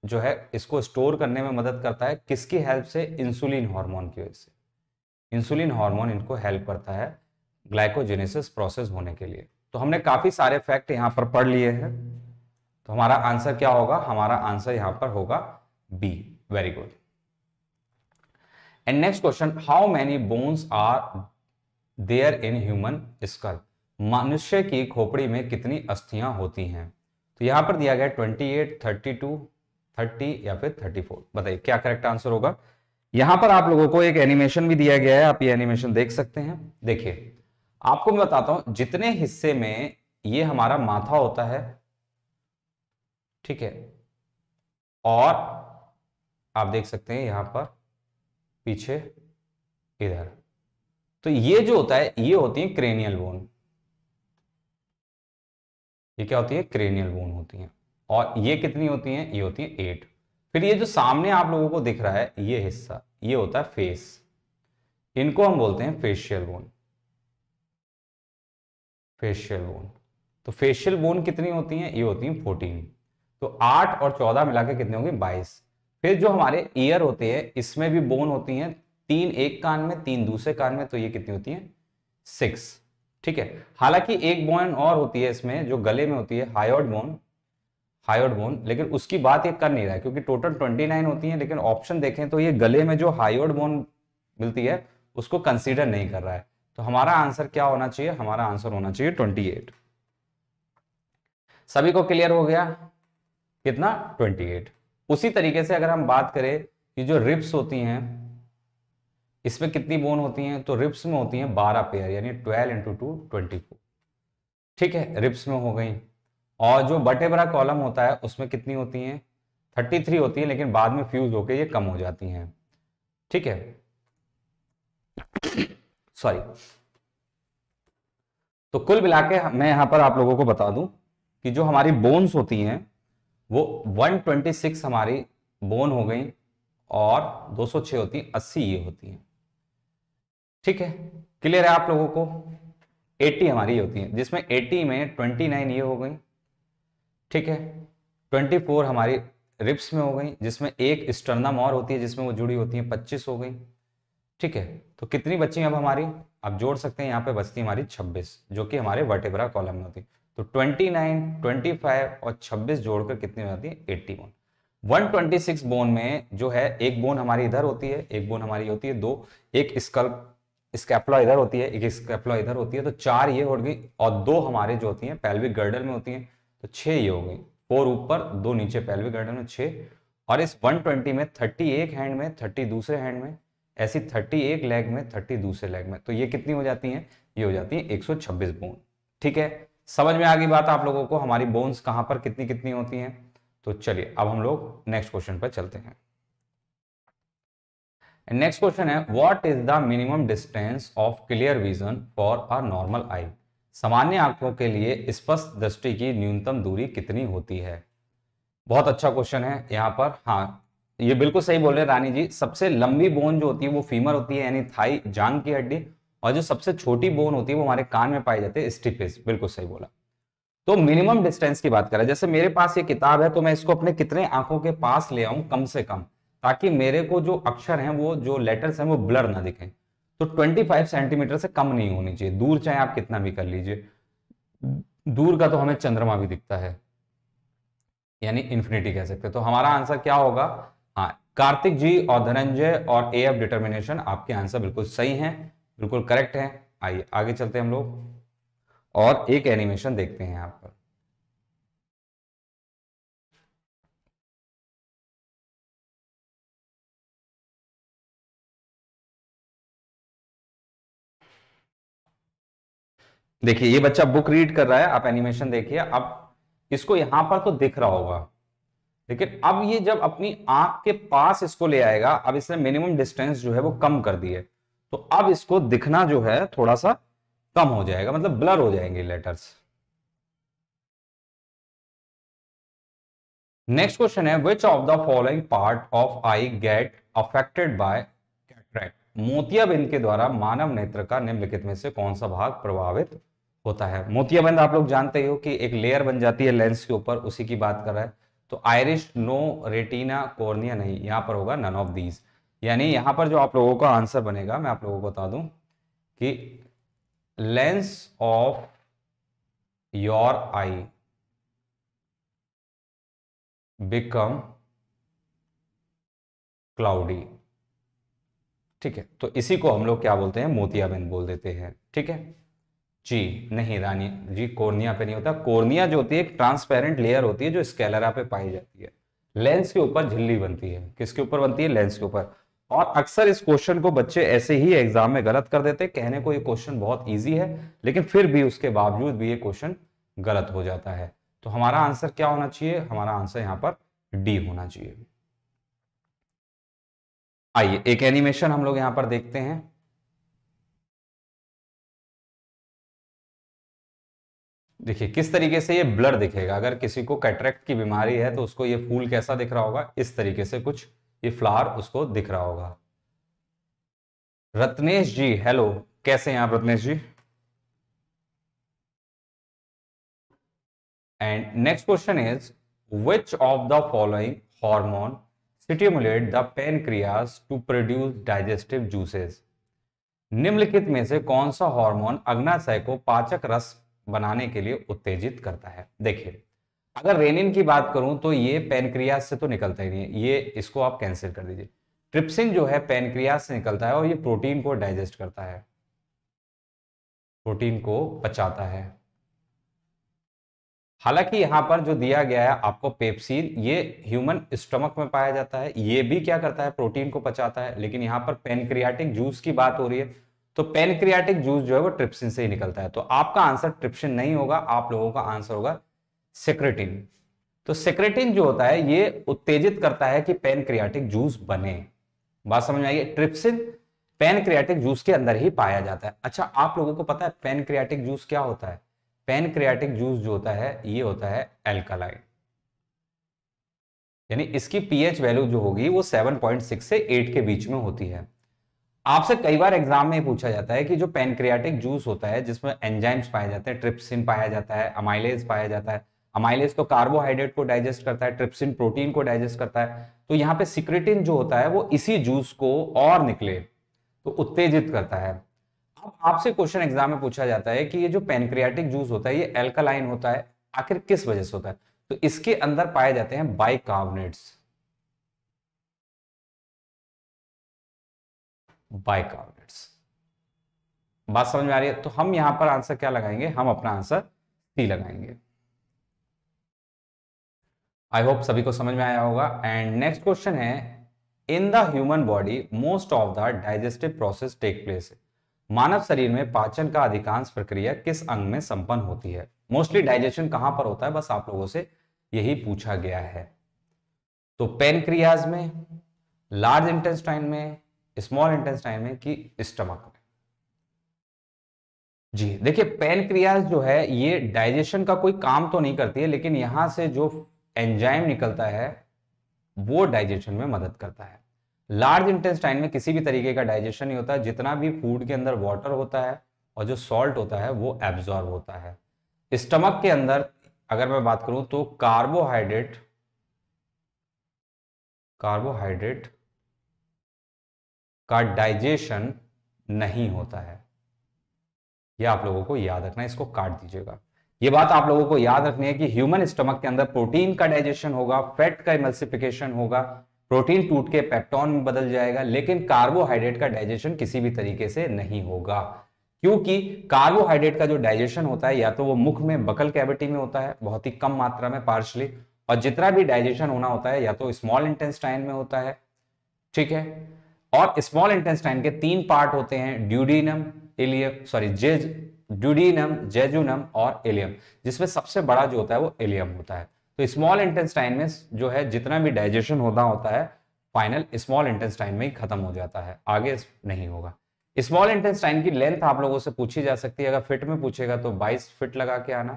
जो है इसको स्टोर करने में मदद करता है किसकी हेल्प से इंसुलिन हार्मोन की वजह से इंसुलिन हार्मोन इनको हेल्प करता है ग्लाइकोजेनेसिस प्रोसेस होने के लिए तो हमने काफ़ी सारे फैक्ट यहां पर पढ़ लिए हैं तो हमारा आंसर क्या होगा हमारा आंसर यहाँ पर होगा B very good and next question how many bones are there in human skull मनुष्य की खोपड़ी में कितनी अस्थियां होती हैं तो यहां पर दिया गया twenty eight thirty two thirty या फिर थर्टी फोर बताइए क्या करेक्ट आंसर होगा यहां पर आप लोगों को एक एनिमेशन भी दिया गया है आप ये एनिमेशन देख सकते हैं देखिए आपको मैं बताता हूं जितने हिस्से में ये हमारा माथा होता है ठीक है और आप देख सकते हैं यहां पर पीछे इधर तो ये जो होता है ये होती है क्रेनियल बोन ये क्या होती है क्रेनियल बोन होती है और ये कितनी होती हैं ये होती है एट फिर ये जो सामने आप लोगों को दिख रहा है ये हिस्सा ये होता है फेस इनको हम बोलते हैं फेशियल बोन फेशियल बोन तो फेशियल बोन कितनी होती हैं ये होती हैं फोर्टीन तो आठ और चौदह मिला के कितने होंगे बाईस फिर जो हमारे ईयर होते हैं इसमें भी बोन होती हैं तीन एक कान में तीन दूसरे कान में तो ये कितनी होती है सिक्स ठीक है हालांकि एक बोन और होती है इसमें जो गले में होती है हायोड बोन हायोड बोन लेकिन उसकी बात ये कर नहीं रहा है क्योंकि टोटल ट्वेंटी नाइन होती है लेकिन ऑप्शन देखें तो ये गले में जो हायोड बोन मिलती है उसको कंसीडर नहीं कर रहा है तो हमारा आंसर क्या होना चाहिए हमारा आंसर होना चाहिए ट्वेंटी एट सभी को क्लियर हो गया कितना ट्वेंटी एट उसी तरीके से अगर हम बात करें कि जो रिप्स होती हैं इसमें कितनी बोन होती हैं तो रिप्स में होती हैं बारह पेयर यानी twelve into two twenty four ठीक है रिप्स में हो गई और जो बटे बड़ा कॉलम होता है उसमें कितनी होती हैं थर्टी थ्री होती हैं लेकिन बाद में फ्यूज होकर ये कम हो जाती हैं ठीक है सॉरी तो कुल मिला के मैं यहां पर आप लोगों को बता दूं कि जो हमारी बोन्स होती हैं वो 126 हमारी बोन हो गई और 206 होती हैं 80 ये होती हैं ठीक है क्लियर है आप लोगों को 80 हमारी होती है जिसमें 80 में 29 ये हो गई ठीक है 24 हमारी रिप्स में हो गई जिसमें एक स्टर्नम और होती है जिसमें वो जुड़ी होती है 25 हो गई ठीक है तो कितनी बची अब हमारी आप जोड़ सकते हैं यहाँ पे बचती हमारी 26 जो कि हमारे वर्टेबरा कॉलम में होती है तो 29, 25 और 26 जोड़कर कितनी हो जाती है 81 126 बोन में जो है एक बोन हमारी इधर होती है एक बोन हमारी होती है दो एक स्कल्प स्कैपला इधर होती है एक स्कैप्ला इधर होती है तो चार ये हो गई और दो हमारे जो होती हैं पेल्विक गर्डल में होती हैं तो छह ये हो गई फोर ऊपर दो नीचे पेल्विक गर्डन में छः और इस 120 में 30 एक हैंड में 30 दूसरे हैंड में ऐसी 30 एक लेग में 30 दूसरे लेग में तो ये कितनी हो जाती हैं ये हो जाती हैं 126 बोन ठीक है समझ में आ गई बात आप लोगों को हमारी बोन्स कहां पर कितनी कितनी होती हैं तो चलिए अब हम लोग नेक्स्ट क्वेश्चन पर चलते हैं नेक्स्ट क्वेश्चन है what is the minimum distance of clear vision for our normal eye सामान्य आंखों के लिए स्पष्ट दृष्टि की न्यूनतम दूरी कितनी होती है बहुत अच्छा क्वेश्चन है यहाँ पर हाँ ये बिल्कुल सही बोल रहे रानी जी सबसे लंबी बोन जो होती है वो फीमर होती है यानी थाई जांग की हड्डी और जो सबसे छोटी बोन होती है वो हमारे कान में पाई जाती है स्टिफिस बिल्कुल सही बोला तो मिनिमम डिस्टेंस की बात करें जैसे मेरे पास ये किताब है तो मैं इसको अपने कितने आंखों के पास ले आऊं कम से कम ताकि मेरे को जो अक्षर हैं वो जो लेटर्स हैं वो ब्लर ना दिखें तो 25 सेंटीमीटर से कम नहीं होनी चाहिए दूर चाहे आप कितना भी कर लीजिए दूर का तो हमें चंद्रमा भी दिखता है यानी इन्फिनिटी कह सकते तो हमारा आंसर क्या होगा हाँ कार्तिक जी और धनंजय और ए एफ डिटर्मिनेशन आपके आंसर बिल्कुल सही है बिल्कुल करेक्ट है आइए आगे चलते हैं हम लोग और एक एनिमेशन देखते हैं यहाँ पर देखिए ये बच्चा बुक रीड कर रहा है आप एनिमेशन देखिए अब इसको यहां पर तो दिख रहा होगा लेकिन अब ये जब अपनी आंख के पास इसको ले आएगा अब इसने मिनिमम डिस्टेंस जो है वो कम कर दी है तो अब इसको दिखना जो है थोड़ा सा कम हो जाएगा मतलब ब्लर हो जाएंगे लेटर्स नेक्स्ट क्वेश्चन है which of the following part of eye get affected by मोतियाबिंद के द्वारा मानव नेत्र का निम्नलिखित में से कौन सा भाग प्रभावित होता है मोतियाबिंद आप लोग जानते हो कि एक लेयर बन जाती है लेंस के ऊपर उसी की बात कर रहा है तो आयरिश नो रेटिना कोर्निया नहीं यहां पर होगा नन ऑफ दीज यानी यहां पर जो आप लोगों का आंसर बनेगा मैं आप लोगों को बता दूं कि lens of your eye become cloudy ठीक है तो इसी को हम लोग क्या बोलते हैं मोतियाबिंद बोल देते हैं ठीक है जी नहीं रानी जी कोर्निया पे नहीं होता कोर्निया जो होती है एक ट्रांसपेरेंट लेयर होती है जो स्केलरा पे पाई जाती है लेंस के ऊपर झिल्ली बनती है किसके ऊपर बनती है लेंस के ऊपर और अक्सर इस क्वेश्चन को बच्चे ऐसे ही एग्जाम में गलत कर देते कहने को ये क्वेश्चन बहुत ईजी है लेकिन फिर भी उसके बावजूद भी ये क्वेश्चन गलत हो जाता है तो हमारा आंसर क्या होना चाहिए हमारा आंसर यहाँ पर डी होना चाहिए आइए एक एनिमेशन हम लोग यहां पर देखते हैं देखिए किस तरीके से ये ब्लड दिखेगा अगर किसी को कैटरेक्ट की बीमारी है तो उसको ये फूल कैसा दिख रहा होगा इस तरीके से कुछ ये फ्लावर उसको दिख रहा होगा रत्नेश जी हेलो कैसे हैं आप Ratnesh ji and next question is which of the following hormone stimulate the pancreas to produce digestive juices. निम्नलिखित में से कौन सा हार्मोन अग्नाशय को पाचक रस बनाने के लिए उत्तेजित करता है देखिए अगर रेनिन की बात करूं तो ये पेनक्रियास से तो निकलता ही नहीं है ये इसको आप कैंसिल कर दीजिए ट्रिप्सिन जो है पेनक्रियास से निकलता है और ये प्रोटीन को डाइजेस्ट करता है प्रोटीन को पचाता है हालांकि यहां पर जो दिया गया है आपको पेप्सिन ये ह्यूमन स्टमक में पाया जाता है ये भी क्या करता है प्रोटीन को पचाता है लेकिन यहां पर पेनक्रियाटिक जूस की बात हो रही है तो पेनक्रियाटिक जूस जो है वो ट्रिप्सिन से ही निकलता है तो आपका आंसर ट्रिप्सिन नहीं होगा आप लोगों का आंसर होगा सेक्रेटिन तो सेक्रेटिन जो होता है ये उत्तेजित करता है कि पेनक्रियाटिक जूस बने बात समझ में आइए ट्रिप्सिन पेनक्रियाटिक जूस के अंदर ही पाया जाता है अच्छा आप लोगों को पता है पेनक्रियाटिक जूस क्या होता है पेनक्रियाटिक जूस जो होता है ये होता है एल्कालाइन यानी इसकी पीएच वैल्यू जो होगी वो 7.6 से 8 के बीच में होती है आपसे कई बार एग्जाम में पूछा जाता है कि जो पेनक्रियाटिक जूस होता है जिसमें एंजाइम्स पाए जाते हैं ट्रिप्सिन पाया जाता है अमाइलेज पाया जाता है अमाइलेज तो कार्बोहाइड्रेट को डाइजेस्ट करता है ट्रिप्सिन प्रोटीन को डाइजेस्ट करता है तो यहाँ पे सिक्रेटिन जो होता है वो इसी जूस को और निकले तो उत्तेजित करता है अब आपसे क्वेश्चन एग्जाम में पूछा जाता है कि ये जो पेनक्रियाटिक जूस होता है ये एल्कालाइन होता है आखिर किस वजह से होता है तो इसके अंदर पाए जाते हैं बाइकार्बोनेट्स बाइकार्बोनेट्स बात समझ में आ रही है तो हम यहां पर आंसर क्या लगाएंगे हम अपना आंसर सी लगाएंगे आई होप सभी को समझ में आया होगा एंड नेक्स्ट क्वेश्चन है in the human body most of the digestive process take place है मानव शरीर में पाचन का अधिकांश प्रक्रिया किस अंग में संपन्न होती है मोस्टली डाइजेशन कहां पर होता है बस आप लोगों से यही पूछा गया है तो पेनक्रियाज में लार्ज इंटेस्टाइन में स्मॉल इंटेस्टाइन में कि स्टमक में जी देखिए पेनक्रियाज जो है ये डाइजेशन का कोई काम तो नहीं करती है लेकिन यहां से जो एंजाइम निकलता है वो डाइजेशन में मदद करता है लार्ज इंटेस्टाइन में किसी भी तरीके का डाइजेशन नहीं होता जितना भी फूड के अंदर वाटर होता है और जो सॉल्ट होता है वो एब्जॉर्ब होता है स्टमक के अंदर अगर मैं बात करूं तो कार्बोहाइड्रेट कार्बोहाइड्रेट का डाइजेशन नहीं होता है यह आप लोगों को याद रखना इसको काट दीजिएगा ये बात आप लोगों को याद रखनी है कि ह्यूमन स्टमक के अंदर प्रोटीन का डाइजेशन होगा फैट का इमल्सिफिकेशन होगा प्रोटीन टूट के पेप्टॉन में बदल जाएगा लेकिन कार्बोहाइड्रेट का डाइजेशन किसी भी तरीके से नहीं होगा क्योंकि कार्बोहाइड्रेट का जो डाइजेशन होता है या तो वो मुख में बकल कैविटी में होता है बहुत ही कम मात्रा में पार्शली और जितना भी डाइजेशन होना होता है या तो स्मॉल इंटेस्टाइन में होता है ठीक है और स्मॉल इंटेस्टाइन के तीन पार्ट होते हैं ड्यूडीनम एलियम सॉरी जेज ड्यूडीनम जेजुनम और एलियम जिसमें सबसे बड़ा जो होता है वो एलियम होता है तो स्मॉल इंटेस्टाइन में जो है जितना भी डाइजेशन होना होता है फाइनल स्मॉल इंटेस्टाइन में ही खत्म हो जाता है आगे नहीं होगा स्मॉल इंटेस्टाइन की लेंथ आप लोगों से पूछी जा सकती है अगर फिट में पूछेगा तो 22 फिट लगा के आना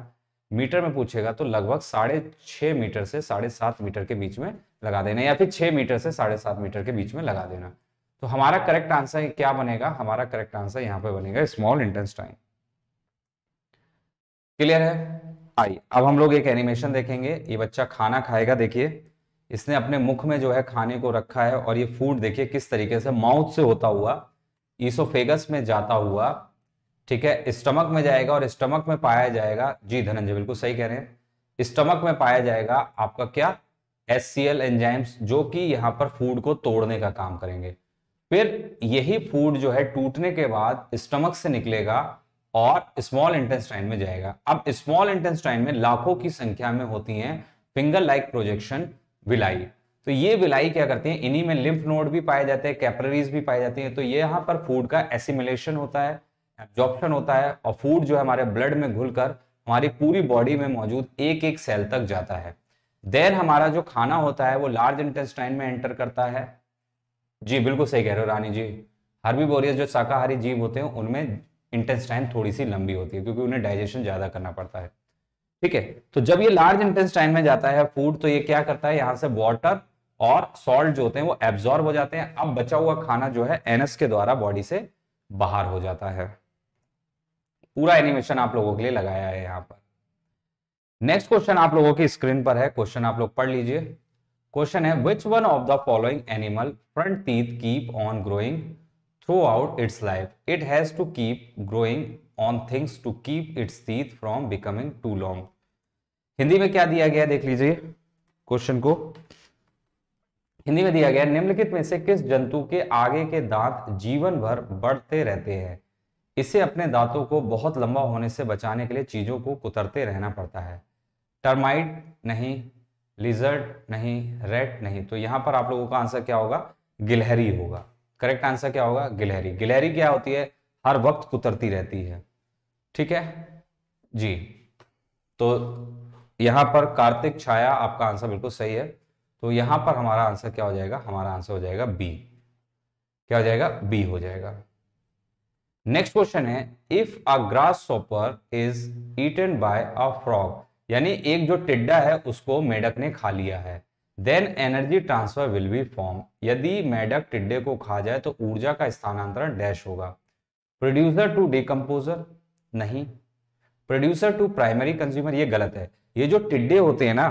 मीटर में पूछेगा तो लगभग साढ़े छः मीटर से साढ़े सात मीटर के बीच में लगा देना या फिर छह मीटर से साढ़े सात मीटर के बीच में लगा देना तो हमारा करेक्ट आंसर क्या बनेगा हमारा करेक्ट आंसर यहां पर बनेगा स्मॉल इंटेस्टाइन क्लियर है आई अब हम लोग एक एनिमेशन देखेंगे ये बच्चा खाना खाएगा देखिए इसने अपने मुख में जो है खाने को रखा है और ये फूड देखिए किस तरीके से माउथ से होता हुआ ईसोफेगस में जाता हुआ ठीक है स्टमक में जाएगा और स्टमक में पाया जाएगा जी धनंजय बिल्कुल सही कह रहे हैं स्टमक में पाया जाएगा आपका क्या एस सी एल एंजाइम्स जो कि यहाँ पर फूड को तोड़ने का काम करेंगे फिर यही फूड जो है टूटने के बाद स्टमक से निकलेगा और स्मॉल इंटेस्टाइन में जाएगा अब स्मॉल इंटेस्टाइन में लाखों की संख्या में होती हैं फिंगर लाइक प्रोजेक्शन विलाई तो ये विलाई क्या करती है इन्हीं में लिम्फ नोड भी पाए जाते हैं कैपररीज भी पाई जाती हैं तो ये यहाँ पर फूड का एसिमुलेशन होता है एब्जॉर्प्शन होता है और फूड जो है हमारे ब्लड में घुल हमारी पूरी बॉडी में मौजूद एक एक सेल तक जाता है देन हमारा जो खाना होता है वो लार्ज इंटेस्टाइन में एंटर करता है जी बिल्कुल सही कह रहे हो रानी जी हर्बी बोरियस जो शाकाहारी जीव होते हैं उनमें इंटेस्टाइन थोड़ी सी लंबी होती है क्योंकि उन्हें डाइजेशन ज़्यादा करना पड़ता है ठीक है तो जब ये लार्ज इंटेस्टाइन में जाता है फूड तो ये क्या करता है यहां से वॉटर और सॉल्ट जो होते हैं वो एब्जॉर्ब हो जाते हैं अब बचा हुआ खाना जो है एनएस के द्वारा बॉडी से बाहर हो जाता है पूरा एनिमेशन आप लोगों के लिए लगाया है यहां पर नेक्स्ट क्वेश्चन आप लोगों की स्क्रीन पर है क्वेश्चन आप लोग पढ़ लीजिए क्वेश्चन है which one of the following animal front teeth keep on growing out its life it has to keep growing on things to keep its teeth from becoming too long Hindi में क्या दिया गया देख लीजिए क्वेश्चन को हिंदी में दिया गया निम्नलिखित में से किस जंतु के आगे के दांत जीवन भर बढ़ते रहते हैं इसे अपने दांतों को बहुत लंबा होने से बचाने के लिए चीजों को कुतरते रहना पड़ता है टर्माइट नहीं लिजर्ड नहीं रेट नहीं तो यहां पर आप लोगों का आंसर क्या होगा गिलहरी होगा करेक्ट आंसर क्या होगा गिलहरी गिलहरी क्या होती है हर वक्त कुतरती रहती है ठीक है जी तो यहां पर कार्तिक छाया आपका आंसर बिल्कुल सही है तो यहां पर हमारा आंसर क्या हो जाएगा हमारा आंसर हो जाएगा बी क्या हो जाएगा बी हो जाएगा नेक्स्ट क्वेश्चन है if a grasshopper is eaten by a frog यानी एक जो टिड्डा है उसको मेढक ने खा लिया है then energy transfer will be from यदि मेढक टिड्डे को खा जाए तो ऊर्जा का स्थानांतरण डैश होगा प्रोड्यूसर टू डिकम्पोजर नहीं प्रोड्यूसर टू प्राइमरी कंज्यूमर ये गलत है ये जो टिड्डे होते हैं ना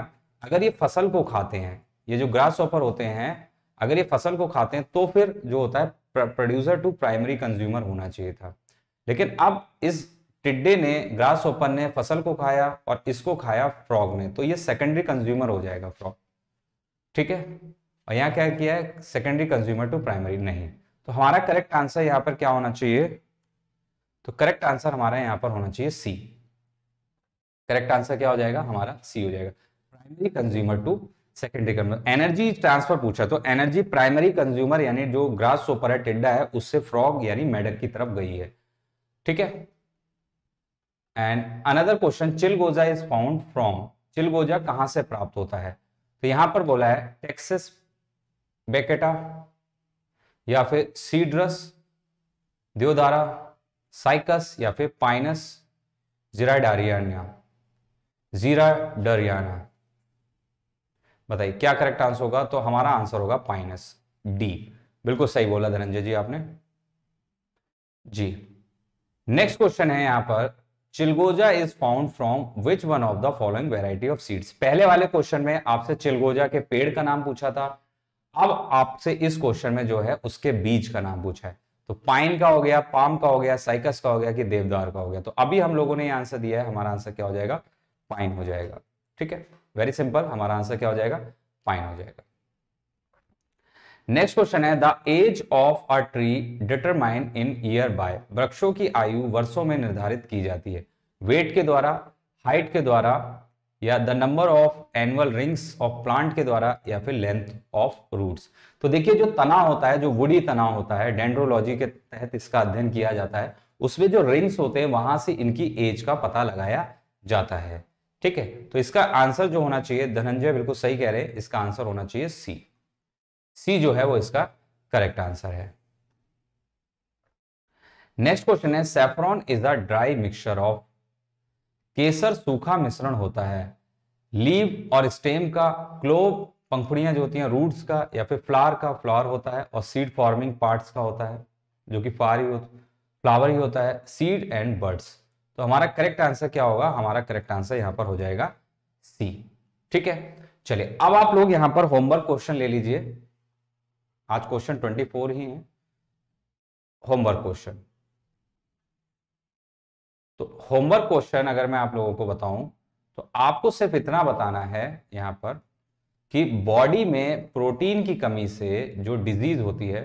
अगर ये फसल को खाते हैं ये जो ग्रास ऑपर होते हैं अगर ये फसल को खाते हैं तो फिर जो होता है प्रोड्यूसर टू प्राइमरी कंज्यूमर होना चाहिए था लेकिन अब इस टिड्डे ने ग्रास ओपन ने फसल को खाया और इसको खाया फ्रॉग ने तो ये सेकेंडरी कंज्यूमर हो जाएगा फ्रॉग ठीक है और यहाँ क्या किया है सेकेंडरी कंज्यूमर टू प्राइमरी नहीं तो हमारा करेक्ट आंसर यहाँ पर क्या होना चाहिए तो करेक्ट आंसर हमारा यहाँ पर होना चाहिए सी करेक्ट आंसर क्या हो जाएगा हमारा सी हो जाएगा primary consumer to secondary consumer energy transfer पूछा तो एनर्जी प्राइमरी कंज्यूमर यानी जो ग्रास सोपर है टिड्डा है उससे फ्रॉग यानी मेडक की तरफ गई है ठीक है and another question chilgoza is found from चिलगोजा कहां से प्राप्त होता है तो यहां पर बोला है टेक्सिस बेकेटा या फिर सीड्रस दियोदारा साइकस या फिर पाइनस जीरा डारियाना जीरा डरियाना बताइए क्या करेक्ट आंसर होगा तो हमारा आंसर होगा पाइनस डी बिल्कुल सही बोला धनंजय जी आपने जी नेक्स्ट क्वेश्चन है यहां पर chilgoza is found from which one of the following variety of seeds पहले वाले क्वेश्चन में आपसे चिलगोजा के पेड़ का नाम पूछा था अब आपसे इस क्वेश्चन में जो है उसके बीज का नाम पूछा है तो पाइन का हो गया पाम का हो गया साइकस का हो गया कि देवदार का हो गया तो अभी हम लोगों ने आंसर दिया है हमारा आंसर क्या हो जाएगा पाइन हो जाएगा ठीक है वेरी सिंपल हमारा आंसर क्या हो जाएगा पाइन हो जाएगा नेक्स्ट क्वेश्चन है the age of a tree determine in year by वृक्षों की आयु वर्षों में निर्धारित की जाती है वेट के द्वारा हाइट के द्वारा या the number of annual rings of plant के द्वारा या फिर लेंथ ऑफ रूट्स तो देखिए जो तना होता है जो वुडी तना होता है डेंड्रोलॉजी के तहत इसका अध्ययन किया जाता है उसमें जो रिंग्स होते हैं वहां से इनकी एज का पता लगाया जाता है ठीक है तो इसका आंसर जो होना चाहिए धनंजय बिल्कुल सही कह रहे हैं इसका आंसर होना चाहिए सी सी जो है वो हम्म। इसका करेक्ट आंसर है नेक्स्ट क्वेश्चन है saffron is a dry mixture of केसर सूखा मिश्रण होता है लीव और स्टेम का क्लोव पंखुड़ियां जो होती हैं रूट्स का या फिर फ्लावर का फ्लावर होता है और सीड फॉर्मिंग पार्ट्स का होता है जो कि फ्लावर ही फ्लावर ही होता है सीड एंड बर्ड्स तो हमारा करेक्ट आंसर क्या होगा हमारा करेक्ट आंसर यहां पर हो जाएगा सी ठीक है चलिए अब आप लोग यहां पर होमवर्क क्वेश्चन ले लीजिए आज क्वेश्चन ट्वेंटी फोर ही है होमवर्क क्वेश्चन तो होमवर्क क्वेश्चन अगर मैं आप लोगों को बताऊं तो आपको सिर्फ इतना बताना है यहां पर कि बॉडी में प्रोटीन की कमी से जो डिजीज होती है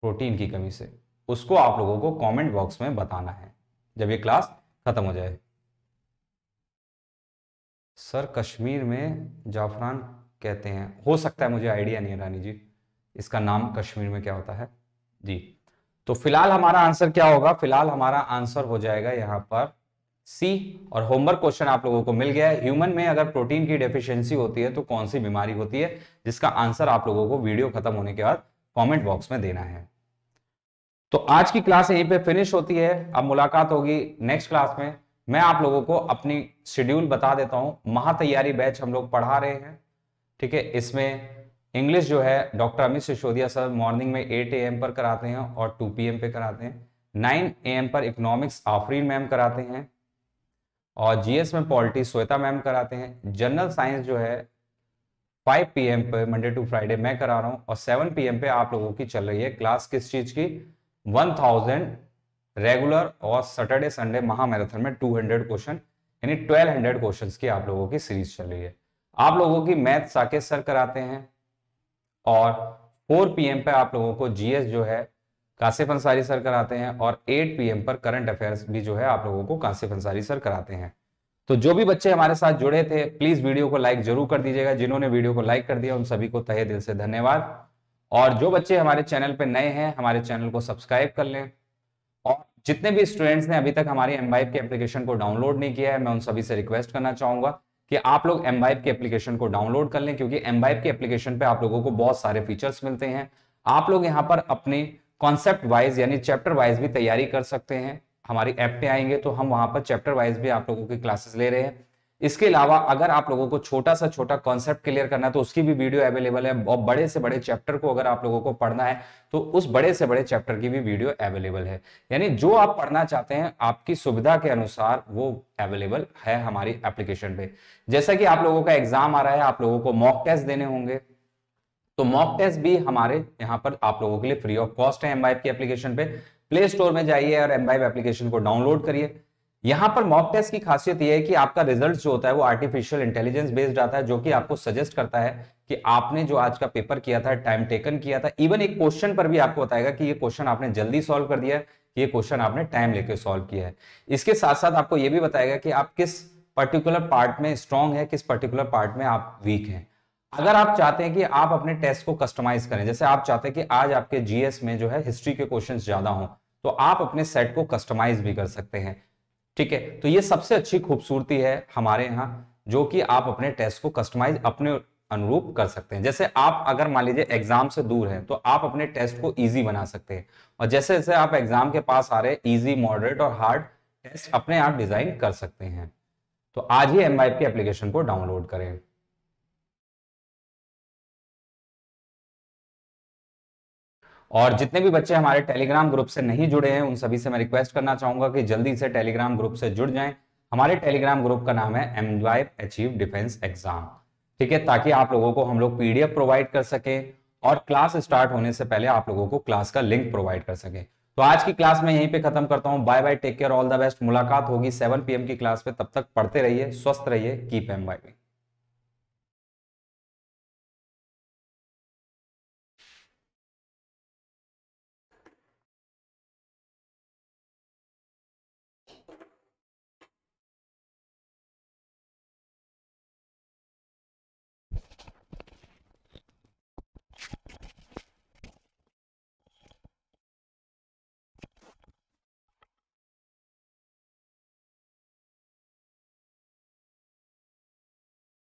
प्रोटीन की कमी से उसको आप लोगों को कमेंट बॉक्स में बताना है जब ये क्लास खत्म हो जाए सर कश्मीर में जाफरान कहते हैं हो सकता है मुझे आइडिया नहीं है रानी जी इसका नाम कश्मीर में क्या होता है जी तो फिलहाल हमारा आंसर क्या होगा फिलहाल हमारा आंसर हो जाएगा यहाँ पर सी और होमवर्क क्वेश्चन आप लोगों को मिल गया है ह्यूमन में अगर प्रोटीन की डेफिशिएंसी होती है तो कौन सी बीमारी होती है जिसका आंसर आप लोगों को वीडियो खत्म होने के बाद कमेंट बॉक्स में देना है तो आज की क्लास यहीं पे फिनिश होती है अब मुलाकात होगी नेक्स्ट क्लास में मैं आप लोगों को अपनी शेड्यूल बता देता हूँ महा तैयारी बैच हम लोग पढ़ा रहे हैं ठीक है इसमें इंग्लिश जो है doctor Amit Sisodia sir morning में 8 एम पर कराते हैं और 2 एम पे कराते हैं 9 एम पर इकोनॉमिक्स आफरीन मैम कराते हैं और जीएस में पॉलिटी श्वेता मैम कराते हैं जनरल साइंस जो है 5 पीएम पे मंडे टू फ्राइडे मैं करा रहा हूँ और 7 पीएम पे आप लोगों की चल रही है क्लास किस चीज़ की 1000 रेगुलर और सैटरडे संडे महामैराथन में 200 क्वेश्चन यानी 1200 क्वेश्चंस की आप लोगों की सीरीज चल रही है आप लोगों की मैथ साकेत सर कराते हैं और 4 पीएम पे आप लोगों को जीएस जो है कासिफ अंसारी सर कराते हैं और 8 पीएम पर करंट अफेयर्स भी जो है आप लोगों को कासिफ अंसारी सर कराते हैं तो जो भी बच्चे हमारे साथ जुड़े थे प्लीज वीडियो को लाइक जरूर कर दीजिएगा जिन्होंने वीडियो को लाइक कर दिया उन सभी को तहे दिल से धन्यवाद और जो बच्चे हमारे चैनल पे नए हैं हमारे चैनल को सब्सक्राइब कर लें और जितने भी स्टूडेंट्स ने अभी तक हमारी एम के एप्लीकेशन को डाउनलोड नहीं किया है मैं उन सभी से रिक्वेस्ट करना चाहूंगा कि आप लोग एम के एप्लीकेशन को डाउनलोड कर लें क्योंकि एम के एप्लीकेशन पे आप लोगों को बहुत सारे फीचर्स मिलते हैं आप लोग यहाँ पर अपने कॉन्सेप्ट वाइज यानी चैप्टर वाइज भी तैयारी कर सकते हैं हमारी ऐप पे आएंगे तो हम वहां पर चैप्टर वाइज भी आप लोगों की क्लासेस ले रहे हैं इसके अलावा अगर आप लोगों को छोटा सा छोटा कॉन्सेप्ट क्लियर करना है तो उसकी भी वीडियो अवेलेबल है और बड़े से बड़े चैप्टर को अगर आप लोगों को पढ़ना है तो उस बड़े से बड़े चैप्टर की भी वीडियो अवेलेबल है यानी जो आप पढ़ना चाहते हैं आपकी सुविधा के अनुसार वो अवेलेबल है हमारी एप्लीकेशन पे जैसा कि आप लोगों का एग्जाम आ रहा है आप लोगों को मॉक टेस्ट देने होंगे तो मॉक टेस्ट भी हमारे यहाँ पर आप लोगों के लिए फ्री ऑफ कॉस्ट है एम की एप्लीकेशन पे प्ले स्टोर में जाइए और एम एप्लीकेशन को डाउनलोड करिए यहां पर मॉक टेस्ट की खासियत यह है कि आपका रिजल्ट जो होता है वो आर्टिफिशियल इंटेलिजेंस बेस्ड आता है जो कि आपको सजेस्ट करता है कि आपने जो आज का पेपर किया था टाइम टेकन किया था इवन एक क्वेश्चन पर भी आपको बताएगा कि ये क्वेश्चन आपने जल्दी सॉल्व कर दिया है ये क्वेश्चन आपने टाइम लेकर सॉल्व किया है इसके साथ साथ आपको ये भी बताएगा कि आप किस पर्टिकुलर पार्ट में स्ट्रांग है किस पर्टिकुलर पार्ट में आप वीक हैं अगर आप चाहते हैं कि आप अपने टेस्ट को कस्टमाइज करें जैसे आप चाहते हैं कि आज आपके जीएस में जो है हिस्ट्री के क्वेश्चंस ज्यादा हों तो आप अपने सेट को कस्टमाइज भी कर सकते हैं ठीक है तो ये सबसे अच्छी खूबसूरती है हमारे यहाँ जो कि आप अपने टेस्ट को कस्टमाइज अपने अनुरूप कर सकते हैं जैसे आप अगर मान लीजिए एग्जाम से दूर हैं तो आप अपने टेस्ट को इजी बना सकते हैं और जैसे जैसे आप एग्जाम के पास आ रहे हैं ईजी मॉडरेट और हार्ड टेस्ट अपने आप डिजाइन कर सकते हैं तो आज ही एम के एप्लीकेशन को डाउनलोड करें और जितने भी बच्चे हमारे टेलीग्राम ग्रुप से नहीं जुड़े हैं उन सभी से मैं रिक्वेस्ट करना चाहूंगा कि जल्दी से टेलीग्राम ग्रुप से जुड़ जाएं हमारे टेलीग्राम ग्रुप का नाम है एम अचीव डिफेंस एग्जाम ठीक है ताकि आप लोगों को हम लोग पीडीएफ प्रोवाइड कर सके और क्लास स्टार्ट होने से पहले आप लोगों को क्लास का लिंक प्रोवाइड कर सके तो आज की क्लास में यहीं पे खत्म करता हूं bye bye take care all the best मुलाकात होगी 7 पीएम की क्लास पे तब तक पढ़ते रहिए स्वस्थ रहिए कीप एम बाय